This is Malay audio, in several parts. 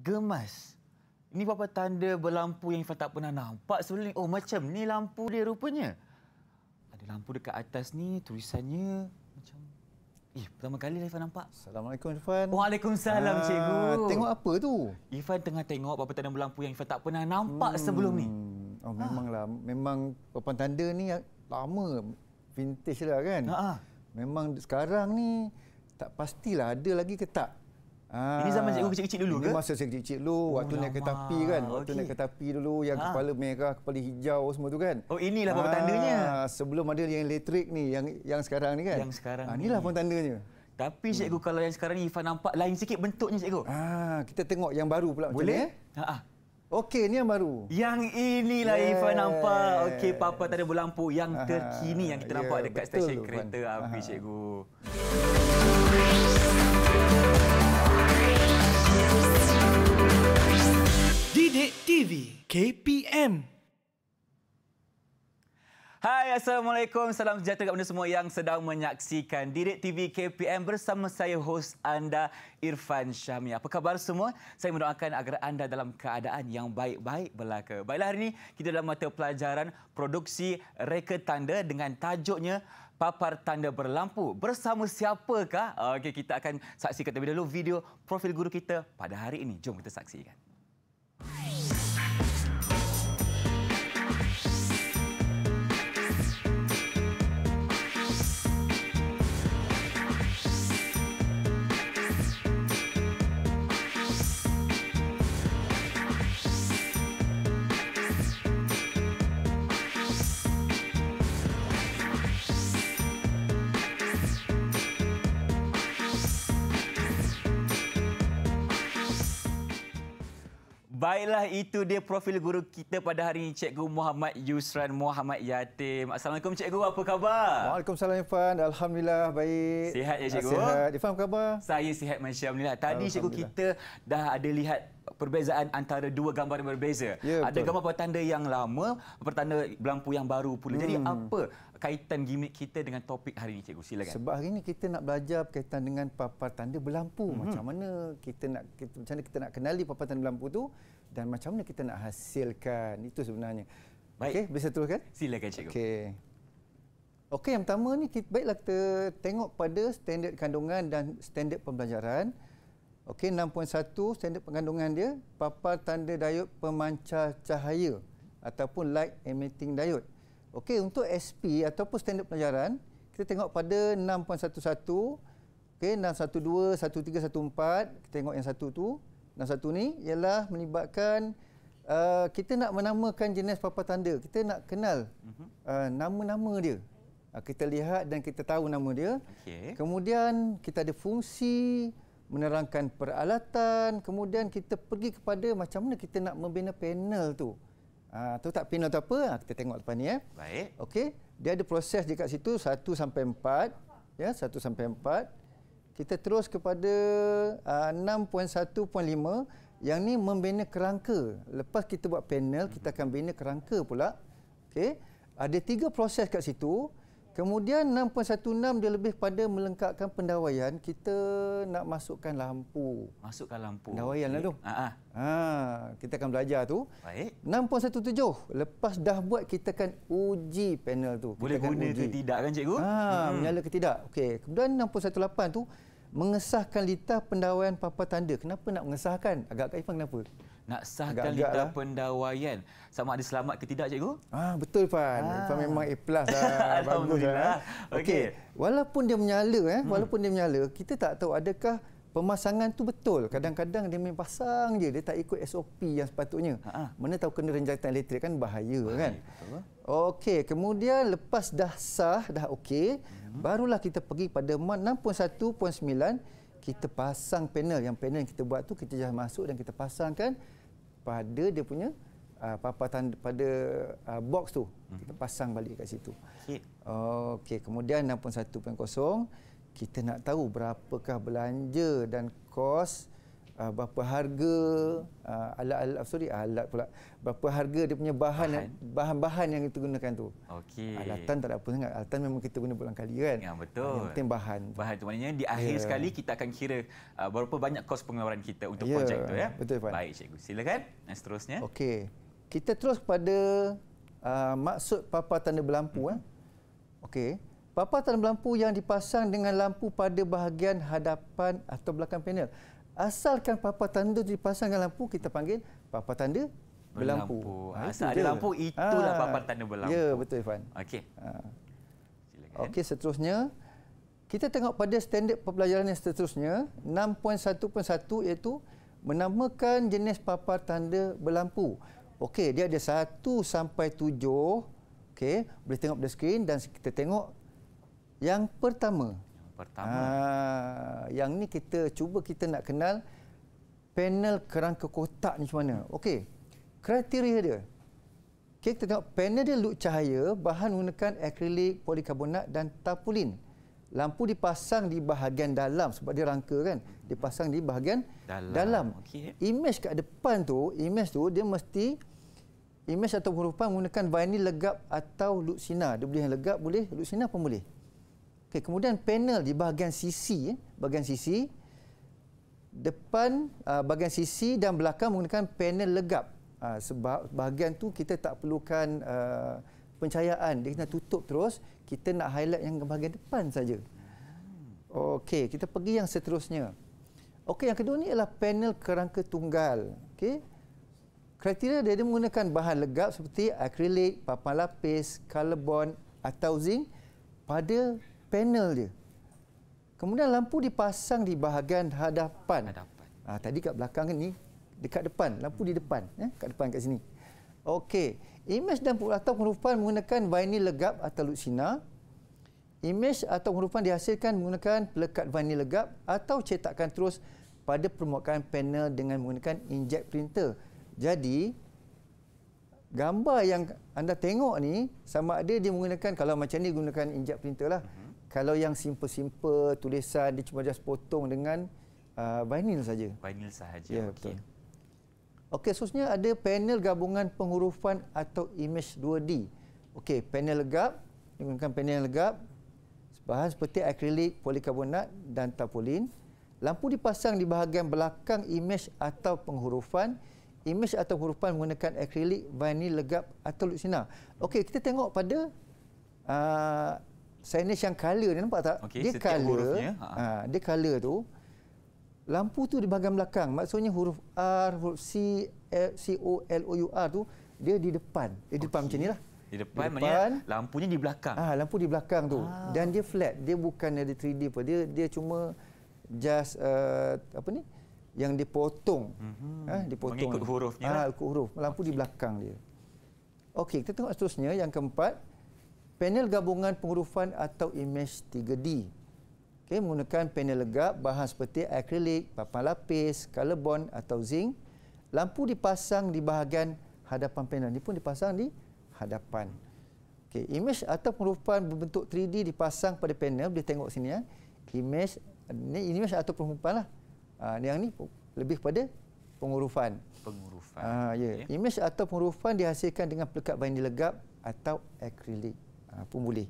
gemas. Ini apa tanda berlampu yang Ifah tak pernah nampak sebelum ni. Oh macam ni lampu dia rupanya. Ada lampu dekat atas ni tulisannya macam Eh, pertama kali lah Ifan nampak. Assalamualaikum, Ifan. Waalaikumsalam, Aa, ah, cikgu. Tengok apa tu? Ifan tengah tengok apa tanda berlampu yang Ifan tak pernah nampak hmm. sebelum ni. Oh, memanglah. Ha. Memang papan tanda ni lama. Vintage lah kan? Ha. Memang sekarang ni tak pastilah ada lagi ke tak. Ah. Ini zaman cikgu kecil-kecil dulu Ini ke? Ini masa saya kecil-kecil dulu. Waktu oh, naik kereta api kan. Waktu okay. naik kereta api dulu yang ha. kepala merah, kepala hijau semua tu kan. Oh inilah ah. tandanya. Sebelum ada yang elektrik ni, yang yang sekarang ni kan. Yang sekarang ah, inilah ni. Inilah tandanya. Tapi hmm. cikgu hmm. kalau yang sekarang ni Ifan nampak lain sikit bentuknya cikgu. Ah, kita tengok yang baru pula Boleh? macam ni. Eh. Ah, ah. Okey, ni yang baru. Yang inilah yes. Ifan nampak. Okey, papa tak ada lampu. Yang terkini yang kita yeah, nampak ya, dekat stesen kereta api cikgu. Aha. TV KPM. Hai, Assalamualaikum. Salam sejahtera kepada semua yang sedang menyaksikan Direk TV KPM bersama saya hos anda Irfan Syahmi. Apa khabar semua? Saya mendoakan agar anda dalam keadaan yang baik-baik belaka. Baiklah hari ini kita dalam mata pelajaran produksi reka tanda dengan tajuknya Papar Tanda Berlampu. Bersama siapakah? Okay kita akan saksikan terlebih dahulu video profil guru kita pada hari ini. Jom kita saksikan. Bye. Baiklah itu dia profil guru kita pada hari ini Cikgu Muhammad Yusran Muhammad Yatim. Assalamualaikum Cikgu, apa khabar? Waalaikumsalam Irfan. Alhamdulillah baik. Sihat ya Cikgu? Sihat. Irfan apa khabar? Saya sihat Masya Alhamdulillah. Tadi Alhamdulillah. Cikgu kita dah ada lihat perbezaan antara dua gambar yang berbeza. Ya, ada gambar pertanda yang lama, pertanda berlampu yang baru pula. Hmm. Jadi apa kaitan gimmick kita dengan topik hari ini cikgu? Silakan. Sebab hari ini kita nak belajar berkaitan dengan papar tanda berlampu. Hmm. Macam mana kita nak kita, macam mana kita nak kenali papar tanda berlampu tu? dan macam mana kita nak hasilkan itu sebenarnya. Baik. Okey, boleh teruskan? Silakan cikgu. Okey. Okey, yang pertama ni kita, baiklah kita tengok pada standard kandungan dan standard pembelajaran. Okey, 6.1 standard pengandungan dia, papar tanda diod pemancar cahaya ataupun light emitting diode. Okey, untuk SP ataupun standard pembelajaran kita tengok pada 6.11 okey, 612 1314, kita tengok yang satu tu. Dan satu ni ialah melibatkan uh, kita nak menamakan jenis papa tanda. Kita nak kenal mhm. uh, nama-nama uh, dia. Uh, kita lihat dan kita tahu nama dia. Okay. Kemudian kita ada fungsi menerangkan peralatan. Kemudian kita pergi kepada macam mana kita nak membina panel tu. Ah, tu tak panel tu apa? Ha, kita tengok lepas ni eh. Baik. Okay. Dia ada proses dekat situ 1 sampai 4. Ya, 1 sampai 4 kita terus kepada uh, 6.1.5 yang ni membina kerangka lepas kita buat panel kita akan bina kerangka pula okey ada tiga proses kat situ kemudian 6.16 dia lebih pada melengkapkan pendawaian kita nak masukkan lampu masukkan lampu pendawaian okay. lah tu ha ha kita akan belajar tu baik 6.17 lepas dah buat kita akan uji panel tu boleh kita guna uji. ke tidak kan cikgu ha hmm. menyala ke tidak okey kemudian 6.18 tu mengesahkan litar pendawaian papa tanda. Kenapa nak mengesahkan? Agak-agak Ifan kenapa? Nak sahkan litar lah. pendawaian. Sama ada selamat ke tidak, Cikgu? Ah, betul, Fan. Ah. Fan memang A+. Lah. Alhamdulillah. Lah. Okey. Walaupun dia menyala, eh, hmm. walaupun dia menyala, kita tak tahu adakah pemasangan tu betul. Kadang-kadang dia main pasang je. Dia tak ikut SOP yang sepatutnya. Ah. Mana tahu kena renjatan elektrik kan bahaya. Baik, kan? Okey. Kemudian lepas dah sah, dah okey, hmm. -hmm. Barulah kita pergi pada 6.1.9 kita pasang panel yang panel yang kita buat tu kita dah masuk dan kita pasangkan pada dia punya uh, ah, papatan pada uh, box tu. Hmm. Kita pasang balik kat situ. Okey. Okey, kemudian 6.1.0 kita nak tahu berapakah belanja dan kos uh, berapa harga uh, alat alat ah, sorry alat pula berapa harga dia punya bahan bahan-bahan yang kita gunakan tu. Okey. Alatan tak ada apa sangat. Alatan memang kita guna berulang kali kan. Ya betul. Yang penting bahan. Bahan tu maknanya di akhir yeah. sekali kita akan kira uh, berapa banyak kos pengeluaran kita untuk yeah. projek tu ya. Betul Puan. Baik cikgu. Silakan. Dan seterusnya. Okey. Kita terus kepada uh, maksud papa tanda berlampu eh. Okey. Papa tanda berlampu yang dipasang dengan lampu pada bahagian hadapan atau belakang panel. Asalkan papa tanda tu dipasangkan lampu, kita panggil papa tanda berlampu. Ha, Asal ada lampu, itulah ha. papa tanda berlampu. Ya, betul Irfan. Okey. Ha. Silakan. Okey, seterusnya. Kita tengok pada standard pembelajaran yang seterusnya, 6.1.1 iaitu menamakan jenis papa tanda berlampu. Okey, dia ada 1 sampai 7. Okey, boleh tengok pada skrin dan kita tengok yang pertama pertama. Ah, yang ni kita cuba kita nak kenal panel kerangka kotak ni macam mana. Okey. Kriteria dia. Okay, kita tengok panel dia look cahaya, bahan menggunakan akrilik, polikarbonat dan tapulin. Lampu dipasang di bahagian dalam sebab dia rangka kan. Dipasang di bahagian dalam. dalam. Okay. Image kat depan tu, image tu dia mesti image atau hurufan menggunakan vinyl legap atau lut sinar. Dia boleh yang legap boleh, lut sinar pun boleh. Okay, kemudian panel di bahagian sisi, eh, bahagian sisi depan ah, bahagian sisi dan belakang menggunakan panel legap. Ah, sebab bahagian tu kita tak perlukan ah, pencahayaan, dia kena tutup terus. Kita nak highlight yang bahagian depan saja. Okey, kita pergi yang seterusnya. Okey, yang kedua ni ialah panel kerangka tunggal. Okey. Kriteria dia, dia menggunakan bahan legap seperti akrilik, papan lapis, colour atau zinc pada panel dia. Kemudian lampu dipasang di bahagian hadapan. hadapan. Ha, tadi kat belakang ni, dekat depan. Lampu di depan. Eh? Kat depan kat sini. Okey. Imej dan atau pengurupan menggunakan vinyl legap atau lucina. Imej atau pengurupan dihasilkan menggunakan pelekat vinyl legap atau cetakan terus pada permukaan panel dengan menggunakan inject printer. Jadi, gambar yang anda tengok ni sama ada dia menggunakan, kalau macam ni gunakan inject printer lah. Uh kalau yang simple-simple tulisan dia cuma just potong dengan uh, vinyl saja. Vinyl sahaja. Ya, okey. Okey, seterusnya ada panel gabungan penghurufan atau image 2D. Okey, panel legap menggunakan panel yang legap bahan seperti akrilik, polikarbonat dan tarpaulin. Lampu dipasang di bahagian belakang image atau penghurufan. Image atau penghurufan menggunakan akrilik, vinyl, legap atau luksina. Okey, kita tengok pada uh, saya signage yang color ni nampak tak? Okay, dia color. Ha. ha, dia color tu lampu tu di bahagian belakang. Maksudnya huruf R, huruf C, L, C O L O U R tu dia di depan. Dia okay. depan macam lah. Di depan, di depan lampunya di belakang. Ah, ha, lampu di belakang tu. Ah. Dan dia flat. Dia bukan ada 3D pun. Dia dia cuma just uh, apa ni? yang dipotong. Mm-hmm. Ha, ah, dipotong. Mengikut hurufnya. Ah, ha, ikut huruf. Lampu okay. di belakang dia. Okey, kita tengok seterusnya yang keempat panel gabungan pengurufan atau image 3D. Okay, menggunakan panel legap bahan seperti akrilik, papan lapis, colorbond atau zinc. Lampu dipasang di bahagian hadapan panel. Ini pun dipasang di hadapan. Okay, image atau pengurufan berbentuk 3D dipasang pada panel. Boleh tengok sini. Ya. Image, ini image atau pengurufan. Lah. Ah, yang ni lebih kepada pengurufan. Pengurufan. Ah, Yeah. Okay. Image atau pengurufan dihasilkan dengan pelekat vinyl legap atau akrilik. Ah, pun boleh.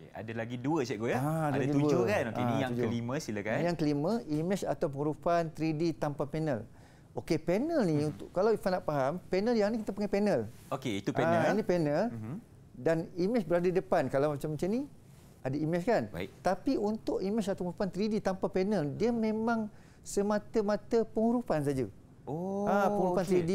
Okay, ada lagi dua cikgu ya. Ha, ada tujuh dua. kan. Okey ha, ni ah, yang tujuh. kelima silakan. Yang kelima image atau pengurupan 3D tanpa panel. Okey panel ni hmm. untuk kalau Ifan nak faham, panel yang ni kita panggil panel. Okey itu panel. Ha, ini panel. Hmm. Dan image berada depan kalau macam macam ni ada image kan. Baik. Tapi untuk image atau pengurupan 3D tanpa panel dia memang semata-mata pengurupan saja. Oh. Ha, pengurupan okay. 3D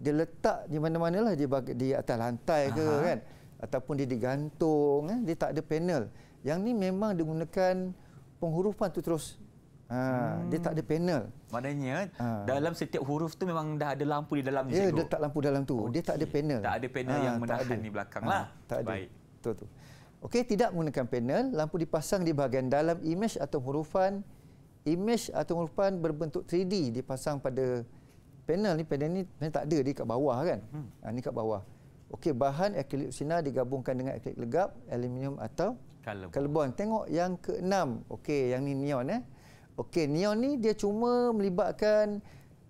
dia letak di mana-manalah dia di atas lantai ke kan ataupun dia digantung eh, dia tak ada panel yang ni memang digunakan penghurufan tu terus ha, hmm. dia tak ada hmm. panel maknanya ha. dalam setiap huruf tu memang dah ada lampu di dalam ni ya dia tak lampu dalam tu okay. dia tak ada panel tak ada panel ha, yang menahan ada. ni belakang ha, lah tak ada. baik betul tu okey tidak menggunakan panel lampu dipasang di bahagian dalam image atau hurufan image atau hurufan berbentuk 3D dipasang pada panel ni panel ni panel tak ada dia kat bawah kan hmm. ha, ni kat bawah Okey, bahan akrilik sinar digabungkan dengan akrilik legap, aluminium atau Kalbon. Kalbon. Tengok yang keenam. Okey, yang ni neon eh. Okey, neon ni dia cuma melibatkan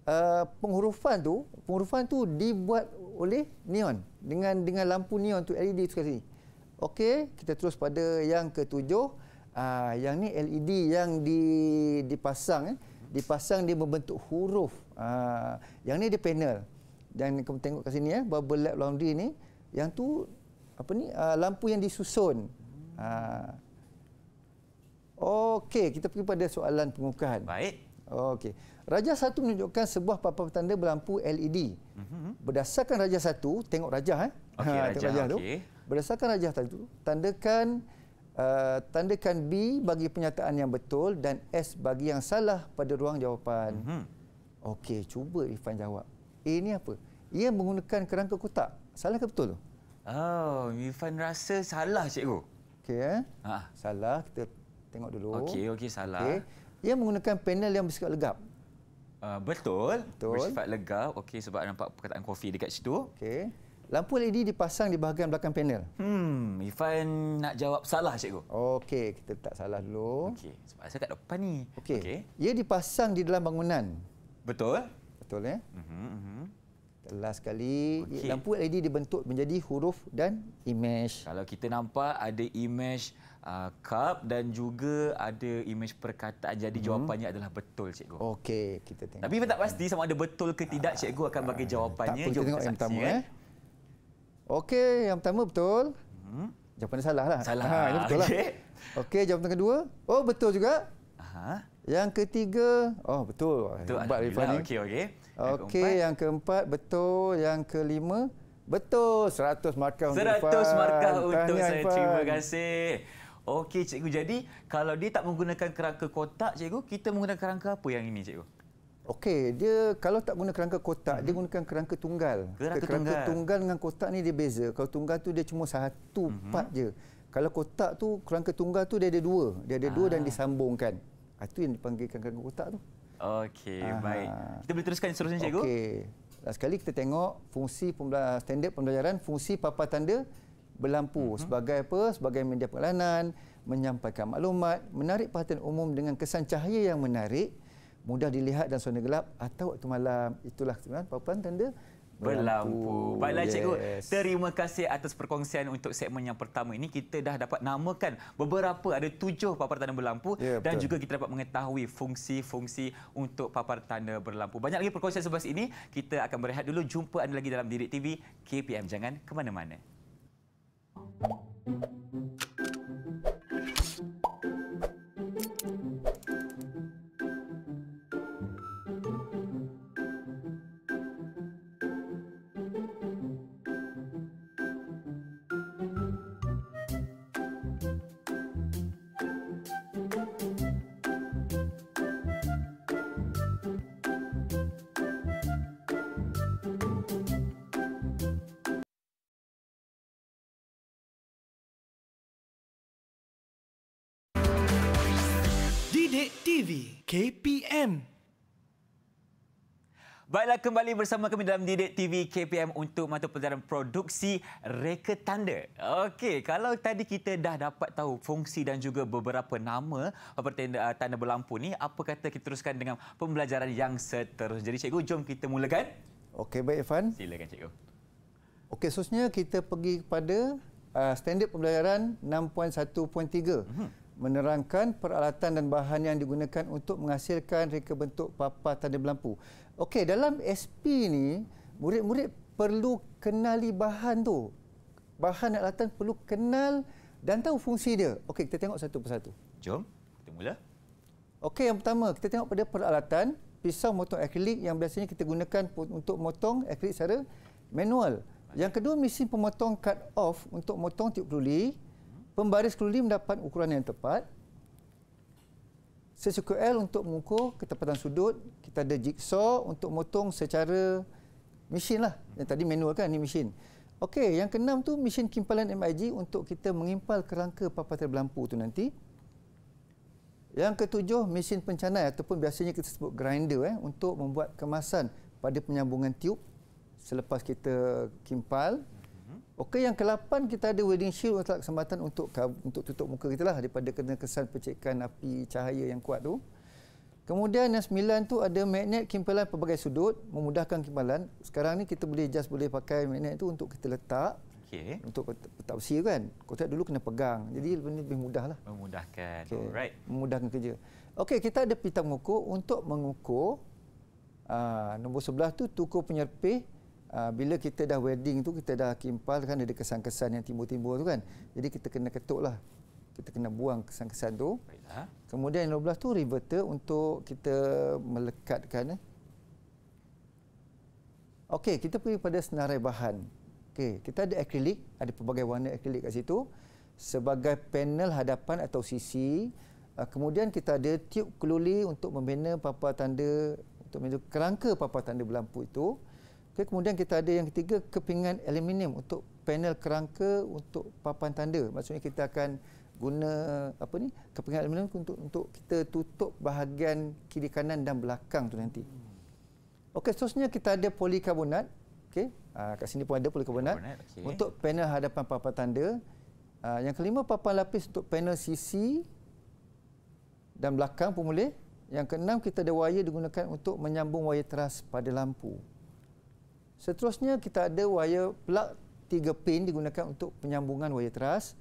uh, penghurufan tu. Penghurufan tu dibuat oleh neon. Dengan dengan lampu neon tu, LED tu sini. Okey, kita terus pada yang ketujuh. Uh, yang ni LED yang di, dipasang. Eh. Dipasang dia membentuk huruf. Uh, yang ni dia Panel dan kamu tengok kat sini ya bubble lab laundry ni yang tu apa ni uh, lampu yang disusun ha uh. okey kita pergi pada soalan pengukuhan baik okey raja satu menunjukkan sebuah papan petanda berlampu LED hmm berdasarkan raja satu tengok raja eh okey ha, raja, raja tu berdasarkan raja satu tandakan uh, tandakan B bagi penyataan yang betul dan S bagi yang salah pada ruang jawapan mm-hmm. okey cuba Irfan jawab A ni apa? Ia menggunakan kerangka kotak. Salah ke betul tu? Oh, Mifan rasa salah cikgu. Okey eh. Ha. Salah kita tengok dulu. Okey okey salah. Okay. Ia menggunakan panel yang bersifat legap. Uh, betul. betul. Bersifat legap. Okey sebab nampak perkataan kopi dekat situ. Okey. Lampu LED dipasang di bahagian belakang panel. Hmm, Ifan nak jawab salah cikgu. Okey, kita tak salah dulu. Okey, sebab saya kat depan ni. Okey. Okay. Ia dipasang di dalam bangunan. Betul? betul ya. Uh-huh. Last sekali okay. lampu LED dibentuk menjadi huruf dan image. Kalau kita nampak ada image uh, cup dan juga ada image perkataan jadi uh-huh. jawapannya adalah betul cikgu. Okey, kita tengok. Tapi tak pasti sama ada betul ke tidak uh cikgu akan bagi ah, jawapannya. Tak, Jom yang pertama eh. Okey, yang pertama betul. Uh-huh. Jawapan salah lah. Salah. Ha, betul lah. Okey, okay, jawapan kedua. Oh, betul juga. Aha. Yang ketiga. Oh, betul. Betul. Hebat, Rifani. Okey, okey. Okey, yang keempat betul, yang kelima betul 100 markah untuk 100 markah untuk Tahniah, saya. Ipan. Terima kasih. Okey cikgu. Jadi kalau dia tak menggunakan kerangka kotak cikgu, kita menggunakan kerangka apa yang ini cikgu? Okey, dia kalau tak guna kerangka kotak, hmm. dia mhm. gunakan kerangka tunggal. Kerangka, kerangka tunggal. tunggal dengan kotak ni dia beza. Kalau tunggal tu dia cuma satu hmm. part je. Kalau kotak tu kerangka tunggal tu dia ada dua. Dia ada ah. dua dan disambungkan. Itu ah, yang dipanggil kerangka kotak tu. Okey, baik. Kita boleh teruskan seterusnya, cikgu? Okey. Last sekali kita tengok fungsi pembelajaran, standard pembelajaran, fungsi papan tanda berlampu uh-huh. sebagai apa? Sebagai media pengenalan, menyampaikan maklumat, menarik perhatian umum dengan kesan cahaya yang menarik, mudah dilihat dan suara gelap atau waktu malam. Itulah kan? papan tanda berlampu. berlampu. Baiklah yes. cikgu, terima kasih atas perkongsian untuk segmen yang pertama ini. Kita dah dapat namakan beberapa ada tujuh papar tanda berlampu yeah, dan juga kita dapat mengetahui fungsi-fungsi untuk papar tanda berlampu. Banyak lagi perkongsian sebelah ini. Kita akan berehat dulu. Jumpa anda lagi dalam Direk TV KPM. Jangan ke mana-mana. Thank you. Cik TV KPM. Baiklah kembali bersama kami dalam Didik TV KPM untuk mata pelajaran produksi reka tanda. Okey, kalau tadi kita dah dapat tahu fungsi dan juga beberapa nama pertanda ah, tanda berlampu ni, apa kata kita teruskan dengan pembelajaran yang seterusnya. Jadi cikgu, jom kita mulakan. Okey, baik Irfan. Silakan cikgu. Okey, seterusnya kita pergi kepada uh, standard pembelajaran 6.1.3. Mm -hmm menerangkan peralatan dan bahan yang digunakan untuk menghasilkan reka bentuk papa tanda berlampu. Okey, dalam SP ni, murid-murid perlu kenali bahan tu. Bahan dan alatan perlu kenal dan tahu fungsi dia. Okey, kita tengok satu persatu. Jom, kita mula. Okey, yang pertama, kita tengok pada peralatan pisau motong akrilik yang biasanya kita gunakan untuk motong akrilik secara manual. Yang kedua, mesin pemotong cut off untuk motong tiup peluli pembaris keluli mendapat ukuran yang tepat. sesuatu L untuk mengukur ketepatan sudut, kita ada jigsaw untuk motong secara mesin lah. Yang tadi manual kan, ni mesin. Okey, yang keenam tu mesin kimpalan MIG untuk kita mengimpal kerangka papatir berlampu tu nanti. Yang ketujuh, mesin pencanai ataupun biasanya kita sebut grinder eh, untuk membuat kemasan pada penyambungan tube selepas kita kimpal. Hmm. Okey yang ke-8 kita ada wedding shield untuk kesempatan untuk untuk tutup muka kita lah daripada kena kesan percikan api cahaya yang kuat tu. Kemudian yang sembilan tu ada magnet kimpalan pelbagai sudut memudahkan kimpalan. Sekarang ni kita boleh just boleh pakai magnet tu untuk kita letak Okay. Untuk petak besi kan, kotak dulu kena pegang. Jadi hmm. lebih, lebih mudah lah. Memudahkan. Okay. Right. Memudahkan kerja. Okey, kita ada pita mengukur untuk mengukur. Uh, nombor sebelah tu tukur penyerpih uh, bila kita dah wedding tu kita dah kimpal kan ada kesan-kesan yang timbul-timbul tu kan jadi kita kena ketuk lah kita kena buang kesan-kesan tu Baiklah. kemudian yang 12 tu reverter untuk kita melekatkan eh. Okey, kita pergi pada senarai bahan Okey, kita ada akrilik ada pelbagai warna akrilik kat situ sebagai panel hadapan atau sisi uh, ah, kemudian kita ada tube keluli untuk membina papa tanda untuk menuju kerangka papa tanda berlampu itu. Okay, kemudian kita ada yang ketiga kepingan aluminium untuk panel kerangka untuk papan tanda. Maksudnya kita akan guna apa ni kepingan aluminium untuk untuk kita tutup bahagian kiri kanan dan belakang tu nanti. Okey, seterusnya kita ada polikarbonat. Okey. Uh, kat sini pun ada polikarbonat okay. untuk panel hadapan papan tanda. Uh, yang kelima papan lapis untuk panel sisi dan belakang pun Yang keenam kita ada wayar digunakan untuk menyambung wayar teras pada lampu. Seterusnya kita ada wire plug 3 pin digunakan untuk penyambungan wire teras.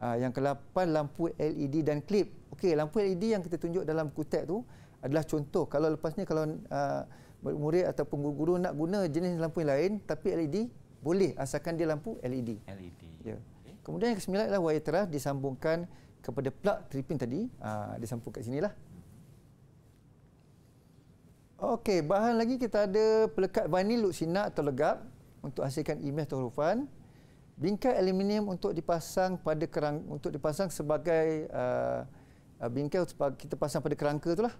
Uh, yang ke-8 lampu LED dan klip. Okey, lampu LED yang kita tunjuk dalam kutek tu adalah contoh. Kalau lepas ni kalau uh, murid ataupun guru-guru nak guna jenis lampu yang lain tapi LED boleh asalkan dia lampu LED. LED. Ya. Yeah. Okay. Kemudian yang ke-9 ialah wire teras disambungkan kepada plug 3 pin tadi. Uh, disambung kat sinilah. Okey, bahan lagi kita ada pelekat vinyl luksina atau legap untuk hasilkan imej atau hurufan. Bingkai aluminium untuk dipasang pada kerang untuk dipasang sebagai uh, uh bingkai kita pasang pada kerangka lah.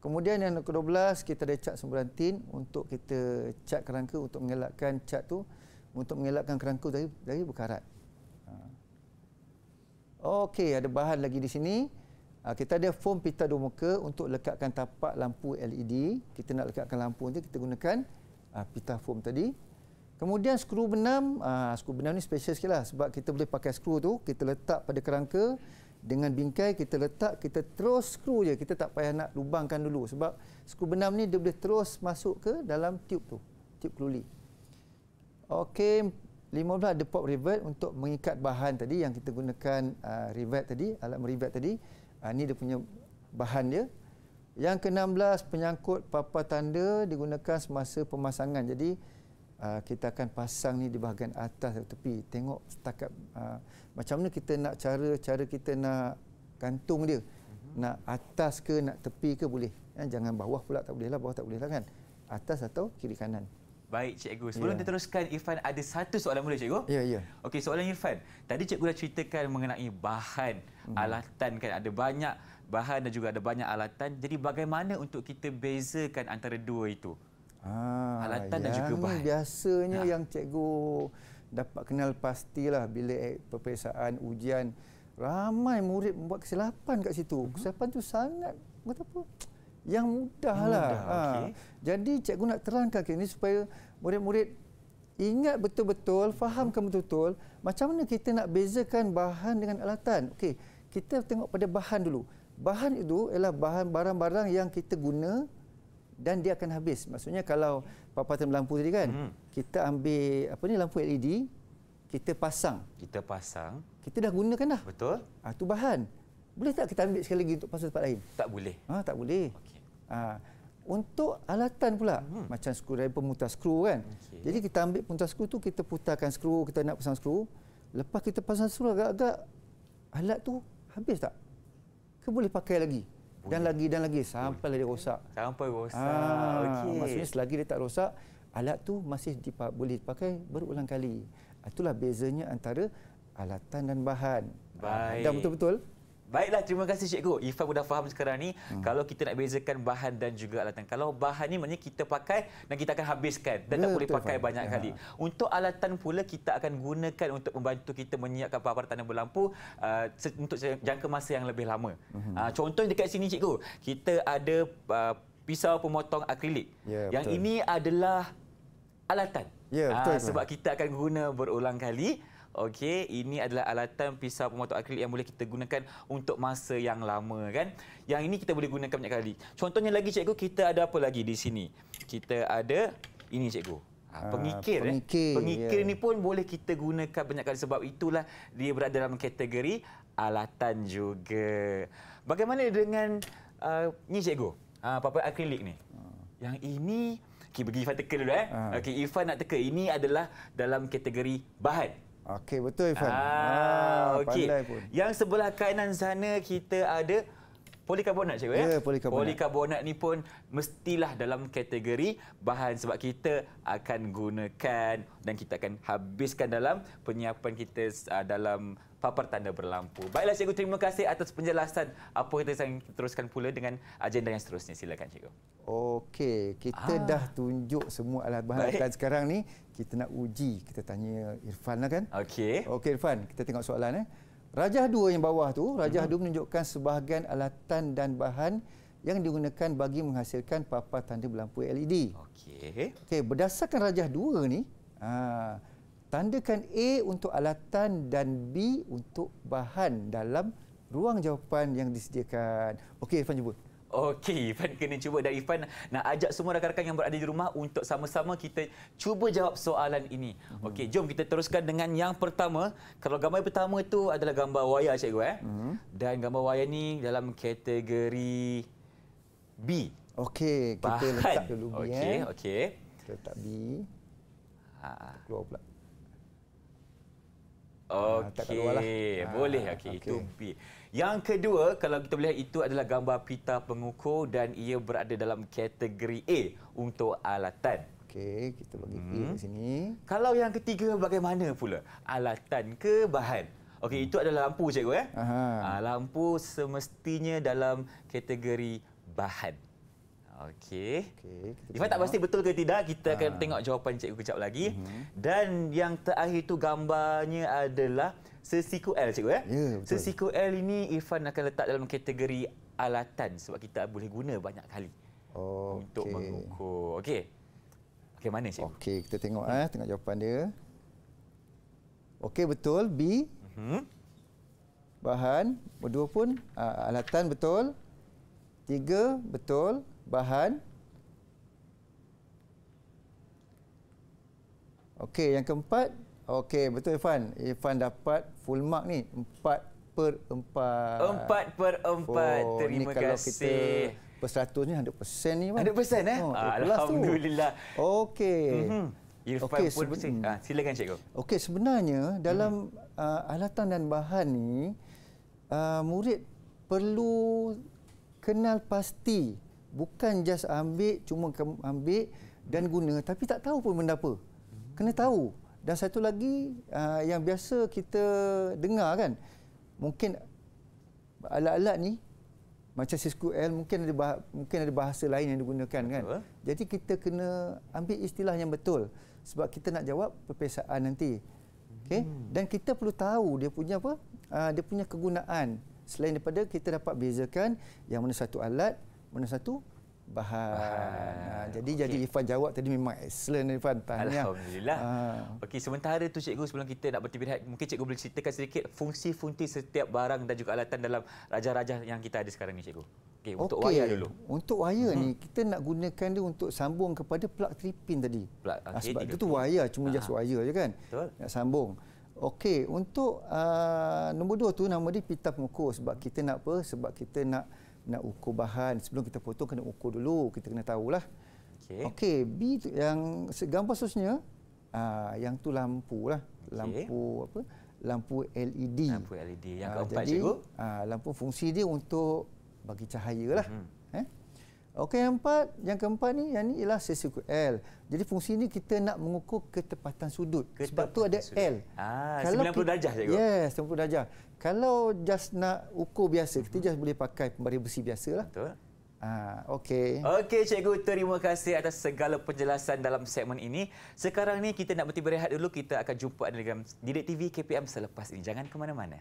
Kemudian yang ke-12 kita ada cat semburan tin untuk kita cat kerangka untuk mengelakkan cat tu untuk mengelakkan kerangka dari dari berkarat. Ha. Okey, ada bahan lagi di sini. Ah, kita ada foam pita dua muka untuk lekatkan tapak lampu LED. Kita nak lekatkan lampu ni kita gunakan uh, pita foam tadi. Kemudian skru benam, uh, skru benam ni special sikit lah sebab kita boleh pakai skru tu. Kita letak pada kerangka dengan bingkai kita letak, kita terus skru je. Kita tak payah nak lubangkan dulu sebab skru benam ni dia boleh terus masuk ke dalam tiub tu, tiub keluli. Okey, 15 ada pop rivet untuk mengikat bahan tadi yang kita gunakan uh, rivet tadi, alat merivet tadi. Ha, ini dia punya bahan dia. Yang ke-16, penyangkut papa tanda digunakan semasa pemasangan. Jadi, uh, kita akan pasang ni di bahagian atas atau tepi. Tengok setakat uh, macam mana kita nak cara, cara kita nak gantung dia. Mhm. Nak atas ke, nak tepi ke boleh. Eh, jangan bawah pula tak boleh lah, bawah tak boleh lah kan. Atas atau kiri kanan. Baik cikgu. Sebelum ya. kita teruskan Irfan ada satu soalan mula cikgu. Ya yeah, ya. Yeah. Okey soalan Irfan. Tadi cikgu dah ceritakan mengenai bahan mm. alatan kan ada banyak bahan dan juga ada banyak alatan. Jadi bagaimana untuk kita bezakan antara dua itu? Ah, alatan dan juga bahan. Biasanya ha. yang cikgu dapat kenal pastilah bila peperiksaan eh, ujian ramai murid membuat kesilapan kat situ. Hmm. Kesilapan tu sangat apa apa? yang mudah lah. Ha. Okay. Jadi cikgu nak terangkan ke ini supaya murid-murid ingat betul-betul, fahamkan betul-betul macam mana kita nak bezakan bahan dengan alatan. Okey, kita tengok pada bahan dulu. Bahan itu ialah bahan barang-barang yang kita guna dan dia akan habis. Maksudnya kalau papatan lampu tadi kan, hmm. kita ambil apa ni lampu LED, kita pasang. Kita pasang. Kita dah gunakan dah. Betul. Ah ha, bahan. Boleh tak kita ambil sekali lagi untuk pasang tempat lain? Tak boleh. Ha, tak boleh. Okay. Ha. Untuk alatan pula, hmm. macam screwdriver pemutar skru kan. Okay. Jadi kita ambil pemutar skru tu, kita putarkan skru, kita nak pasang skru. Lepas kita pasang skru agak-agak, alat tu habis tak? Ke boleh pakai lagi? Boleh. Dan lagi, dan lagi. Sampai boleh. dia rosak. Sampai rosak. Aa, ha, okay. Maksudnya selagi dia tak rosak, alat tu masih dipa boleh dipakai berulang kali. Ah, itulah bezanya antara alatan dan bahan. Baik. Dan betul-betul. Baiklah, terima kasih Cikgu. Ifan pun faham sekarang ni. Hmm. Kalau kita nak bezakan bahan dan juga alatan. Kalau bahan ni maknanya kita pakai dan kita akan habiskan. Dan tak boleh pakai banyak yeah. kali. Untuk alatan pula kita akan gunakan untuk membantu kita menyiapkan apa tanam berlampu uh, untuk jangka masa yang lebih lama. Hmm. Uh, contoh dekat sini Cikgu. Kita ada uh, pisau pemotong akrilik. Yeah, yang betul. ini adalah alatan. Ya, betul, uh, Sebab kita akan guna berulang kali. Okey, ini adalah alatan pisau pemotong akrilik yang boleh kita gunakan untuk masa yang lama kan. Yang ini kita boleh gunakan banyak kali. Contohnya lagi cikgu, kita ada apa lagi di sini? Kita ada ini cikgu. Pengikir, ha, ah, pengikir, eh. pengikir yeah. ni pun boleh kita gunakan banyak kali sebab itulah dia berada dalam kategori alatan juga. Bagaimana dengan uh, ni cikgu, uh, ah, papan akrilik ni? Uh. Yang ini, okay, bagi Irfan teka dulu. Eh. Uh. Ah. Okay, Irfan nak teka, ini adalah dalam kategori bahan. Okey betul Ifan. Ah, ah okey. Yang sebelah kanan sana kita ada polikarbonat cikgu ya. Ya, polikarbonat. Polikarbonat ni pun mestilah dalam kategori bahan sebab kita akan gunakan dan kita akan habiskan dalam penyiapan kita ah, dalam papar tanda berlampu. Baiklah cikgu terima kasih atas penjelasan apa kita akan teruskan pula dengan agenda yang seterusnya. Silakan cikgu. Okey, kita ah. dah tunjuk semua alat bahan latihan sekarang ni. Kita nak uji. Kita tanya Irfan lah kan? Okey. Okey Irfan, kita tengok soalan eh. Rajah dua yang bawah tu, rajah hmm. dua menunjukkan sebahagian alatan dan bahan yang digunakan bagi menghasilkan papar tanda berlampu LED. Okey. Okey, berdasarkan rajah dua ni, ah, Tandakan A untuk alatan dan B untuk bahan dalam ruang jawapan yang disediakan. Okey, Irfan cuba. Okey, Irfan kena cuba dan Irfan nak ajak semua rakan-rakan yang berada di rumah untuk sama-sama kita cuba jawab soalan ini. hmm Okey, jom kita teruskan dengan yang pertama. Kalau gambar yang pertama itu adalah gambar wayar, cikgu. Eh? hmm Dan gambar wayar ni dalam kategori B. Okey, kita letak dulu B. Okey, eh. okey. letak B. Ha. Kita keluar pula. Ah, okey, ha, boleh. Ha, okay. Itu P. Yang kedua, kalau kita melihat itu adalah gambar pita pengukur dan ia berada dalam kategori A untuk alatan. Okey, kita bagi hmm. A di sini. Kalau yang ketiga, bagaimana pula? Alatan ke bahan? Okey, hmm. itu adalah lampu, cikgu. ya. Aha. Ah, lampu semestinya dalam kategori bahan. Okey. Okey. Ifan tak pasti betul ke tidak, kita akan ha. tengok jawapan cikgu kejap lagi. Mm -hmm. Dan yang terakhir tu gambarnya adalah sesiku L cikgu eh? ya. yeah, Sesiku L ini Ifan akan letak dalam kategori alatan sebab kita boleh guna banyak kali. Oh, okay. untuk mengukur. Okey. Okey mana cikgu? Okey, kita tengok eh, tengok jawapan dia. Okey betul B. Mm -hmm. Bahan, kedua pun uh, alatan betul. Tiga, betul bahan. Okey, yang keempat. Okey, betul Irfan. Irfan dapat full mark ni. empat per empat. Empat per empat. Oh, Terima kasih. Kalau kita peratus ni 100% ni. Man. 100% eh? Oh, Alhamdulillah. Okey. Mm -hmm. Irfan okay, pun mesti. Ha, ah, silakan Cikgu. Okey, sebenarnya dalam hmm. uh, alatan dan bahan ni, uh, murid perlu kenal pasti bukan just ambil cuma ambil dan guna tapi tak tahu pun benda apa kena tahu dan satu lagi ah, yang biasa kita dengar kan mungkin alat-alat ni macam Cisco L mungkin ada bah- mungkin ada bahasa lain yang digunakan kan betul. jadi kita kena ambil istilah yang betul sebab kita nak jawab perpesaan nanti okey hmm. dan kita perlu tahu dia punya apa ah, dia punya kegunaan selain daripada kita dapat bezakan yang mana satu alat mana satu bahan. bahan. Ah, jadi okay. jadi Ifan jawab tadi memang excellent Ifan. Tahniah. Alhamdulillah. Ha. Okey, sementara tu cikgu sebelum kita nak bertibirhat, mungkin cikgu boleh ceritakan sedikit fungsi-fungsi setiap barang dan juga alatan dalam raja-raja yang kita ada sekarang ni cikgu. Okey, untuk wayar dulu. Untuk wayar hmm. ni kita nak gunakan dia untuk sambung kepada plug tripin tadi. Plug. Ah, okay, Sebab itu tu wayar cuma ha. just wayar je kan. Betul. Nak sambung. Okey, untuk uh, nombor dua tu nama dia pita pengukur sebab kita nak apa? Sebab kita nak nak ukur bahan sebelum kita potong kena ukur dulu kita kena tahu lah. okey okey B yang gambar seterusnya aa, ah, yang tu lampu lah okay. lampu apa lampu LED lampu LED yang ah, keempat cikgu ah, lampu fungsi dia untuk bagi cahaya lah mm-hmm. Okey yang empat, yang keempat ni yang ni ialah sisi L. Jadi fungsi ni kita nak mengukur ketepatan sudut. Ketepatan Sebab tu ada sudut. L. Ah, Kalau 90 kita, darjah cikgu. Yes, 90 darjah. Kalau just nak ukur biasa, kita mhm. just boleh pakai pembaris besi biasalah. Betul. Ah, Okay, Okey cikgu, terima kasih atas segala penjelasan dalam segmen ini. Sekarang ni kita nak berhenti berehat dulu. Kita akan jumpa anda dengan Direct TV KPM selepas ini. Jangan ke mana-mana.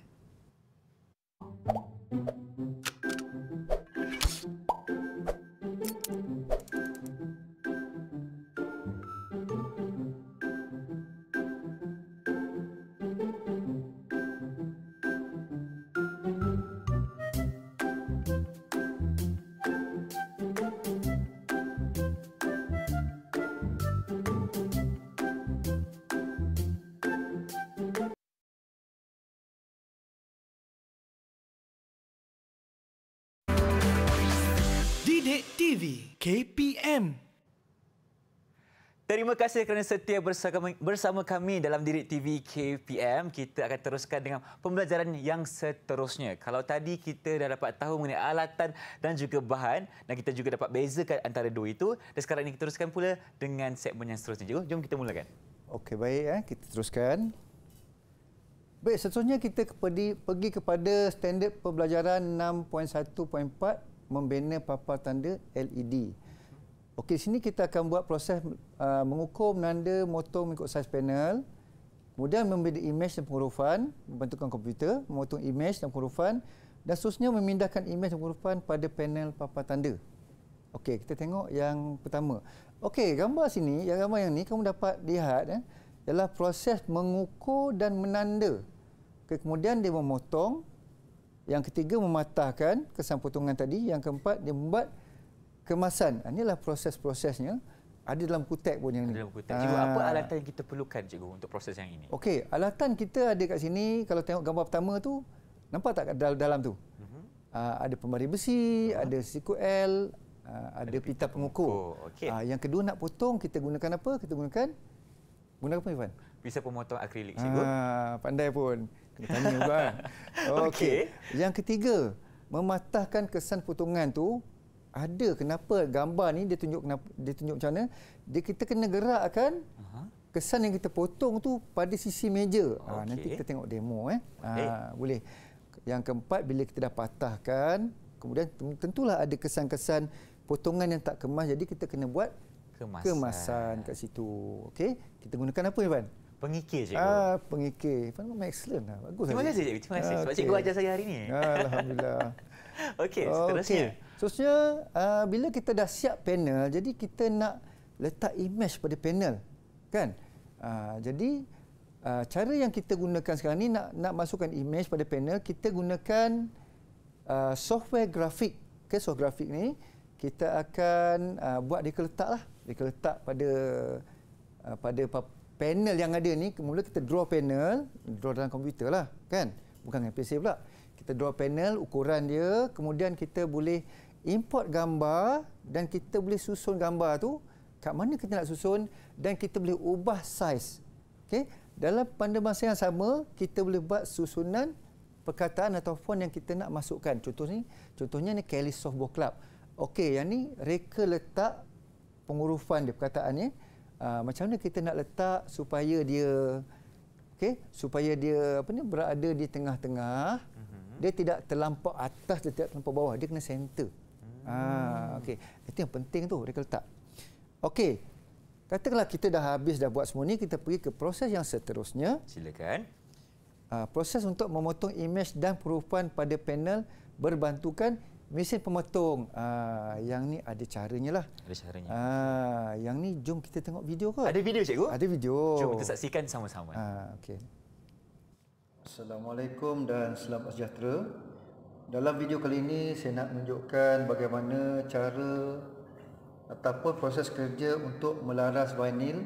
Terima kasih kerana setia bersama, kami dalam diri TV KPM. Kita akan teruskan dengan pembelajaran yang seterusnya. Kalau tadi kita dah dapat tahu mengenai alatan dan juga bahan dan kita juga dapat bezakan antara dua itu. Dan sekarang ini kita teruskan pula dengan segmen yang seterusnya. Jom, jom kita mulakan. Okey, baik. Eh. Kita teruskan. Baik, seterusnya kita pergi, pergi kepada standard pembelajaran 6.1.4 membina papar tanda LED. Okey, sini kita akan buat proses uh, mengukur menanda motong mengikut size panel. Kemudian membeda image dan pengurufan, membentukkan komputer, memotong image dan pengurufan dan seterusnya memindahkan image dan pengurufan pada panel papan tanda. Okey, kita tengok yang pertama. Okey, gambar sini, yang gambar yang ni kamu dapat lihat eh, ialah proses mengukur dan menanda. Okay, kemudian dia memotong. Yang ketiga mematahkan kesan potongan tadi. Yang keempat, dia membuat kemasan ha, inilah proses-prosesnya ada dalam kutek pun yang ini. ni. Cikgu, ha. apa alatan yang kita perlukan cikgu untuk proses yang ini? Okey, alatan kita ada kat sini kalau tengok gambar pertama tu nampak tak kat dalam tu? Uh-huh. ada pemari besi, uh-huh. ada siku L, ada, pita, pita pengukur. pengukur. Okey. yang kedua nak potong kita gunakan apa? Kita gunakan gunakan apa Ivan? Bisa pemotong akrilik cikgu. Ah, pandai pun. Kena tanya juga. Kan. Okey. Okay. Yang ketiga, mematahkan kesan potongan tu ada kenapa gambar ni dia tunjuk kenapa dia tunjuk macam mana dia kita kena gerak kan kesan yang kita potong tu pada sisi meja ah, okay. ha, nanti kita tengok demo eh ha, ah, okay. Eh. boleh yang keempat bila kita dah patahkan kemudian tentulah ada kesan-kesan potongan yang tak kemas jadi kita kena buat kemasan, kemasan kat situ okey kita gunakan apa Ivan pengikir cikgu. Ah, pengikir. Ivan memang excellent lah. Bagus. Terima lah. kasih cikgu. Terima kasih. Ah, okay. Sebab cikgu ajar saya hari ni. Ah, Alhamdulillah. Okey, seterusnya. Okay. Seterusnya, uh, bila kita dah siap panel, jadi kita nak letak image pada panel. kan? Uh, jadi, uh, cara yang kita gunakan sekarang ni nak, nak masukkan image pada panel, kita gunakan uh, software grafik. Okay, software grafik ni, kita akan uh, buat dia keletak lah. Dia keletak pada, uh, pada panel yang ada ni. Mula kita draw panel, draw dalam komputer lah. Kan? Bukan dengan PC pula. Kita draw panel, ukuran dia, kemudian kita boleh import gambar dan kita boleh susun gambar tu kat mana kita nak susun dan kita boleh ubah saiz. Okey, dalam pada masa yang sama kita boleh buat susunan perkataan atau font yang kita nak masukkan. Contoh ni, contohnya ni Kelly Softball Club. Okey, yang ni reka letak pengurufan dia perkataan ni. Uh, macam mana kita nak letak supaya dia okey, supaya dia apa ni berada di tengah-tengah. Mm-hmm. Dia tidak terlampau atas, dia tidak terlampau bawah. Dia kena center. Hmm. Ah, okay. Itu yang penting tu mereka letak. Okey. Katakanlah kita dah habis dah buat semua ni, kita pergi ke proses yang seterusnya. Silakan. Ah, proses untuk memotong imej dan perubahan pada panel berbantukan mesin pemotong. Ah, yang ni ada caranya lah. Ada caranya. Ah, yang ni jom kita tengok video ke? Ada video cikgu? Ada video. Jom kita saksikan sama-sama. Ah, okey. Assalamualaikum dan selamat sejahtera. Dalam video kali ini saya nak tunjukkan bagaimana cara ataupun proses kerja untuk melaras vinyl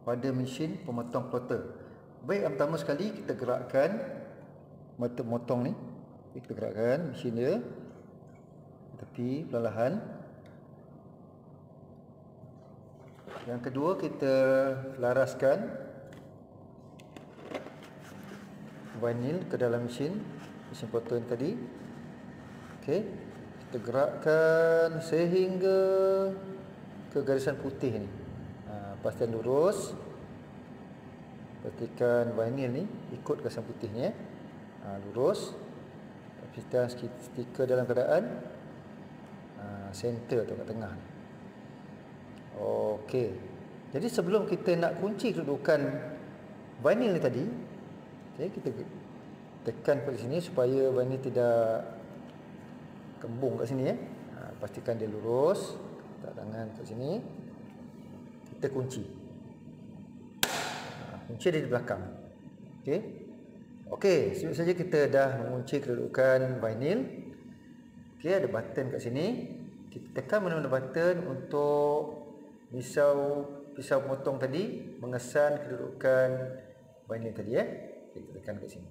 pada mesin pemotong plotter. Baik, yang pertama sekali kita gerakkan motor motong ni. Kita gerakkan mesin dia. Tapi perlahan. Yang kedua kita laraskan vinyl ke dalam mesin mesin plotter tadi Okey. Kita gerakkan sehingga ke garisan putih ni. Ha, pastikan lurus. Pastikan vinyl ni ikut garisan putih ni eh. Ha, lurus. Pastikan stiker dalam keadaan ha, center atau kat tengah Okey. Jadi sebelum kita nak kunci kedudukan vinyl ni tadi, okey kita tekan pada sini supaya vinyl tidak kembung kat sini eh. ha, pastikan dia lurus letak tangan kat sini kita kunci ha, kunci dia di belakang ok ok sebut saja kita dah mengunci kedudukan vinyl ok ada button kat sini kita tekan mana-mana button untuk pisau pisau potong tadi mengesan kedudukan vinyl tadi eh. kita tekan kat sini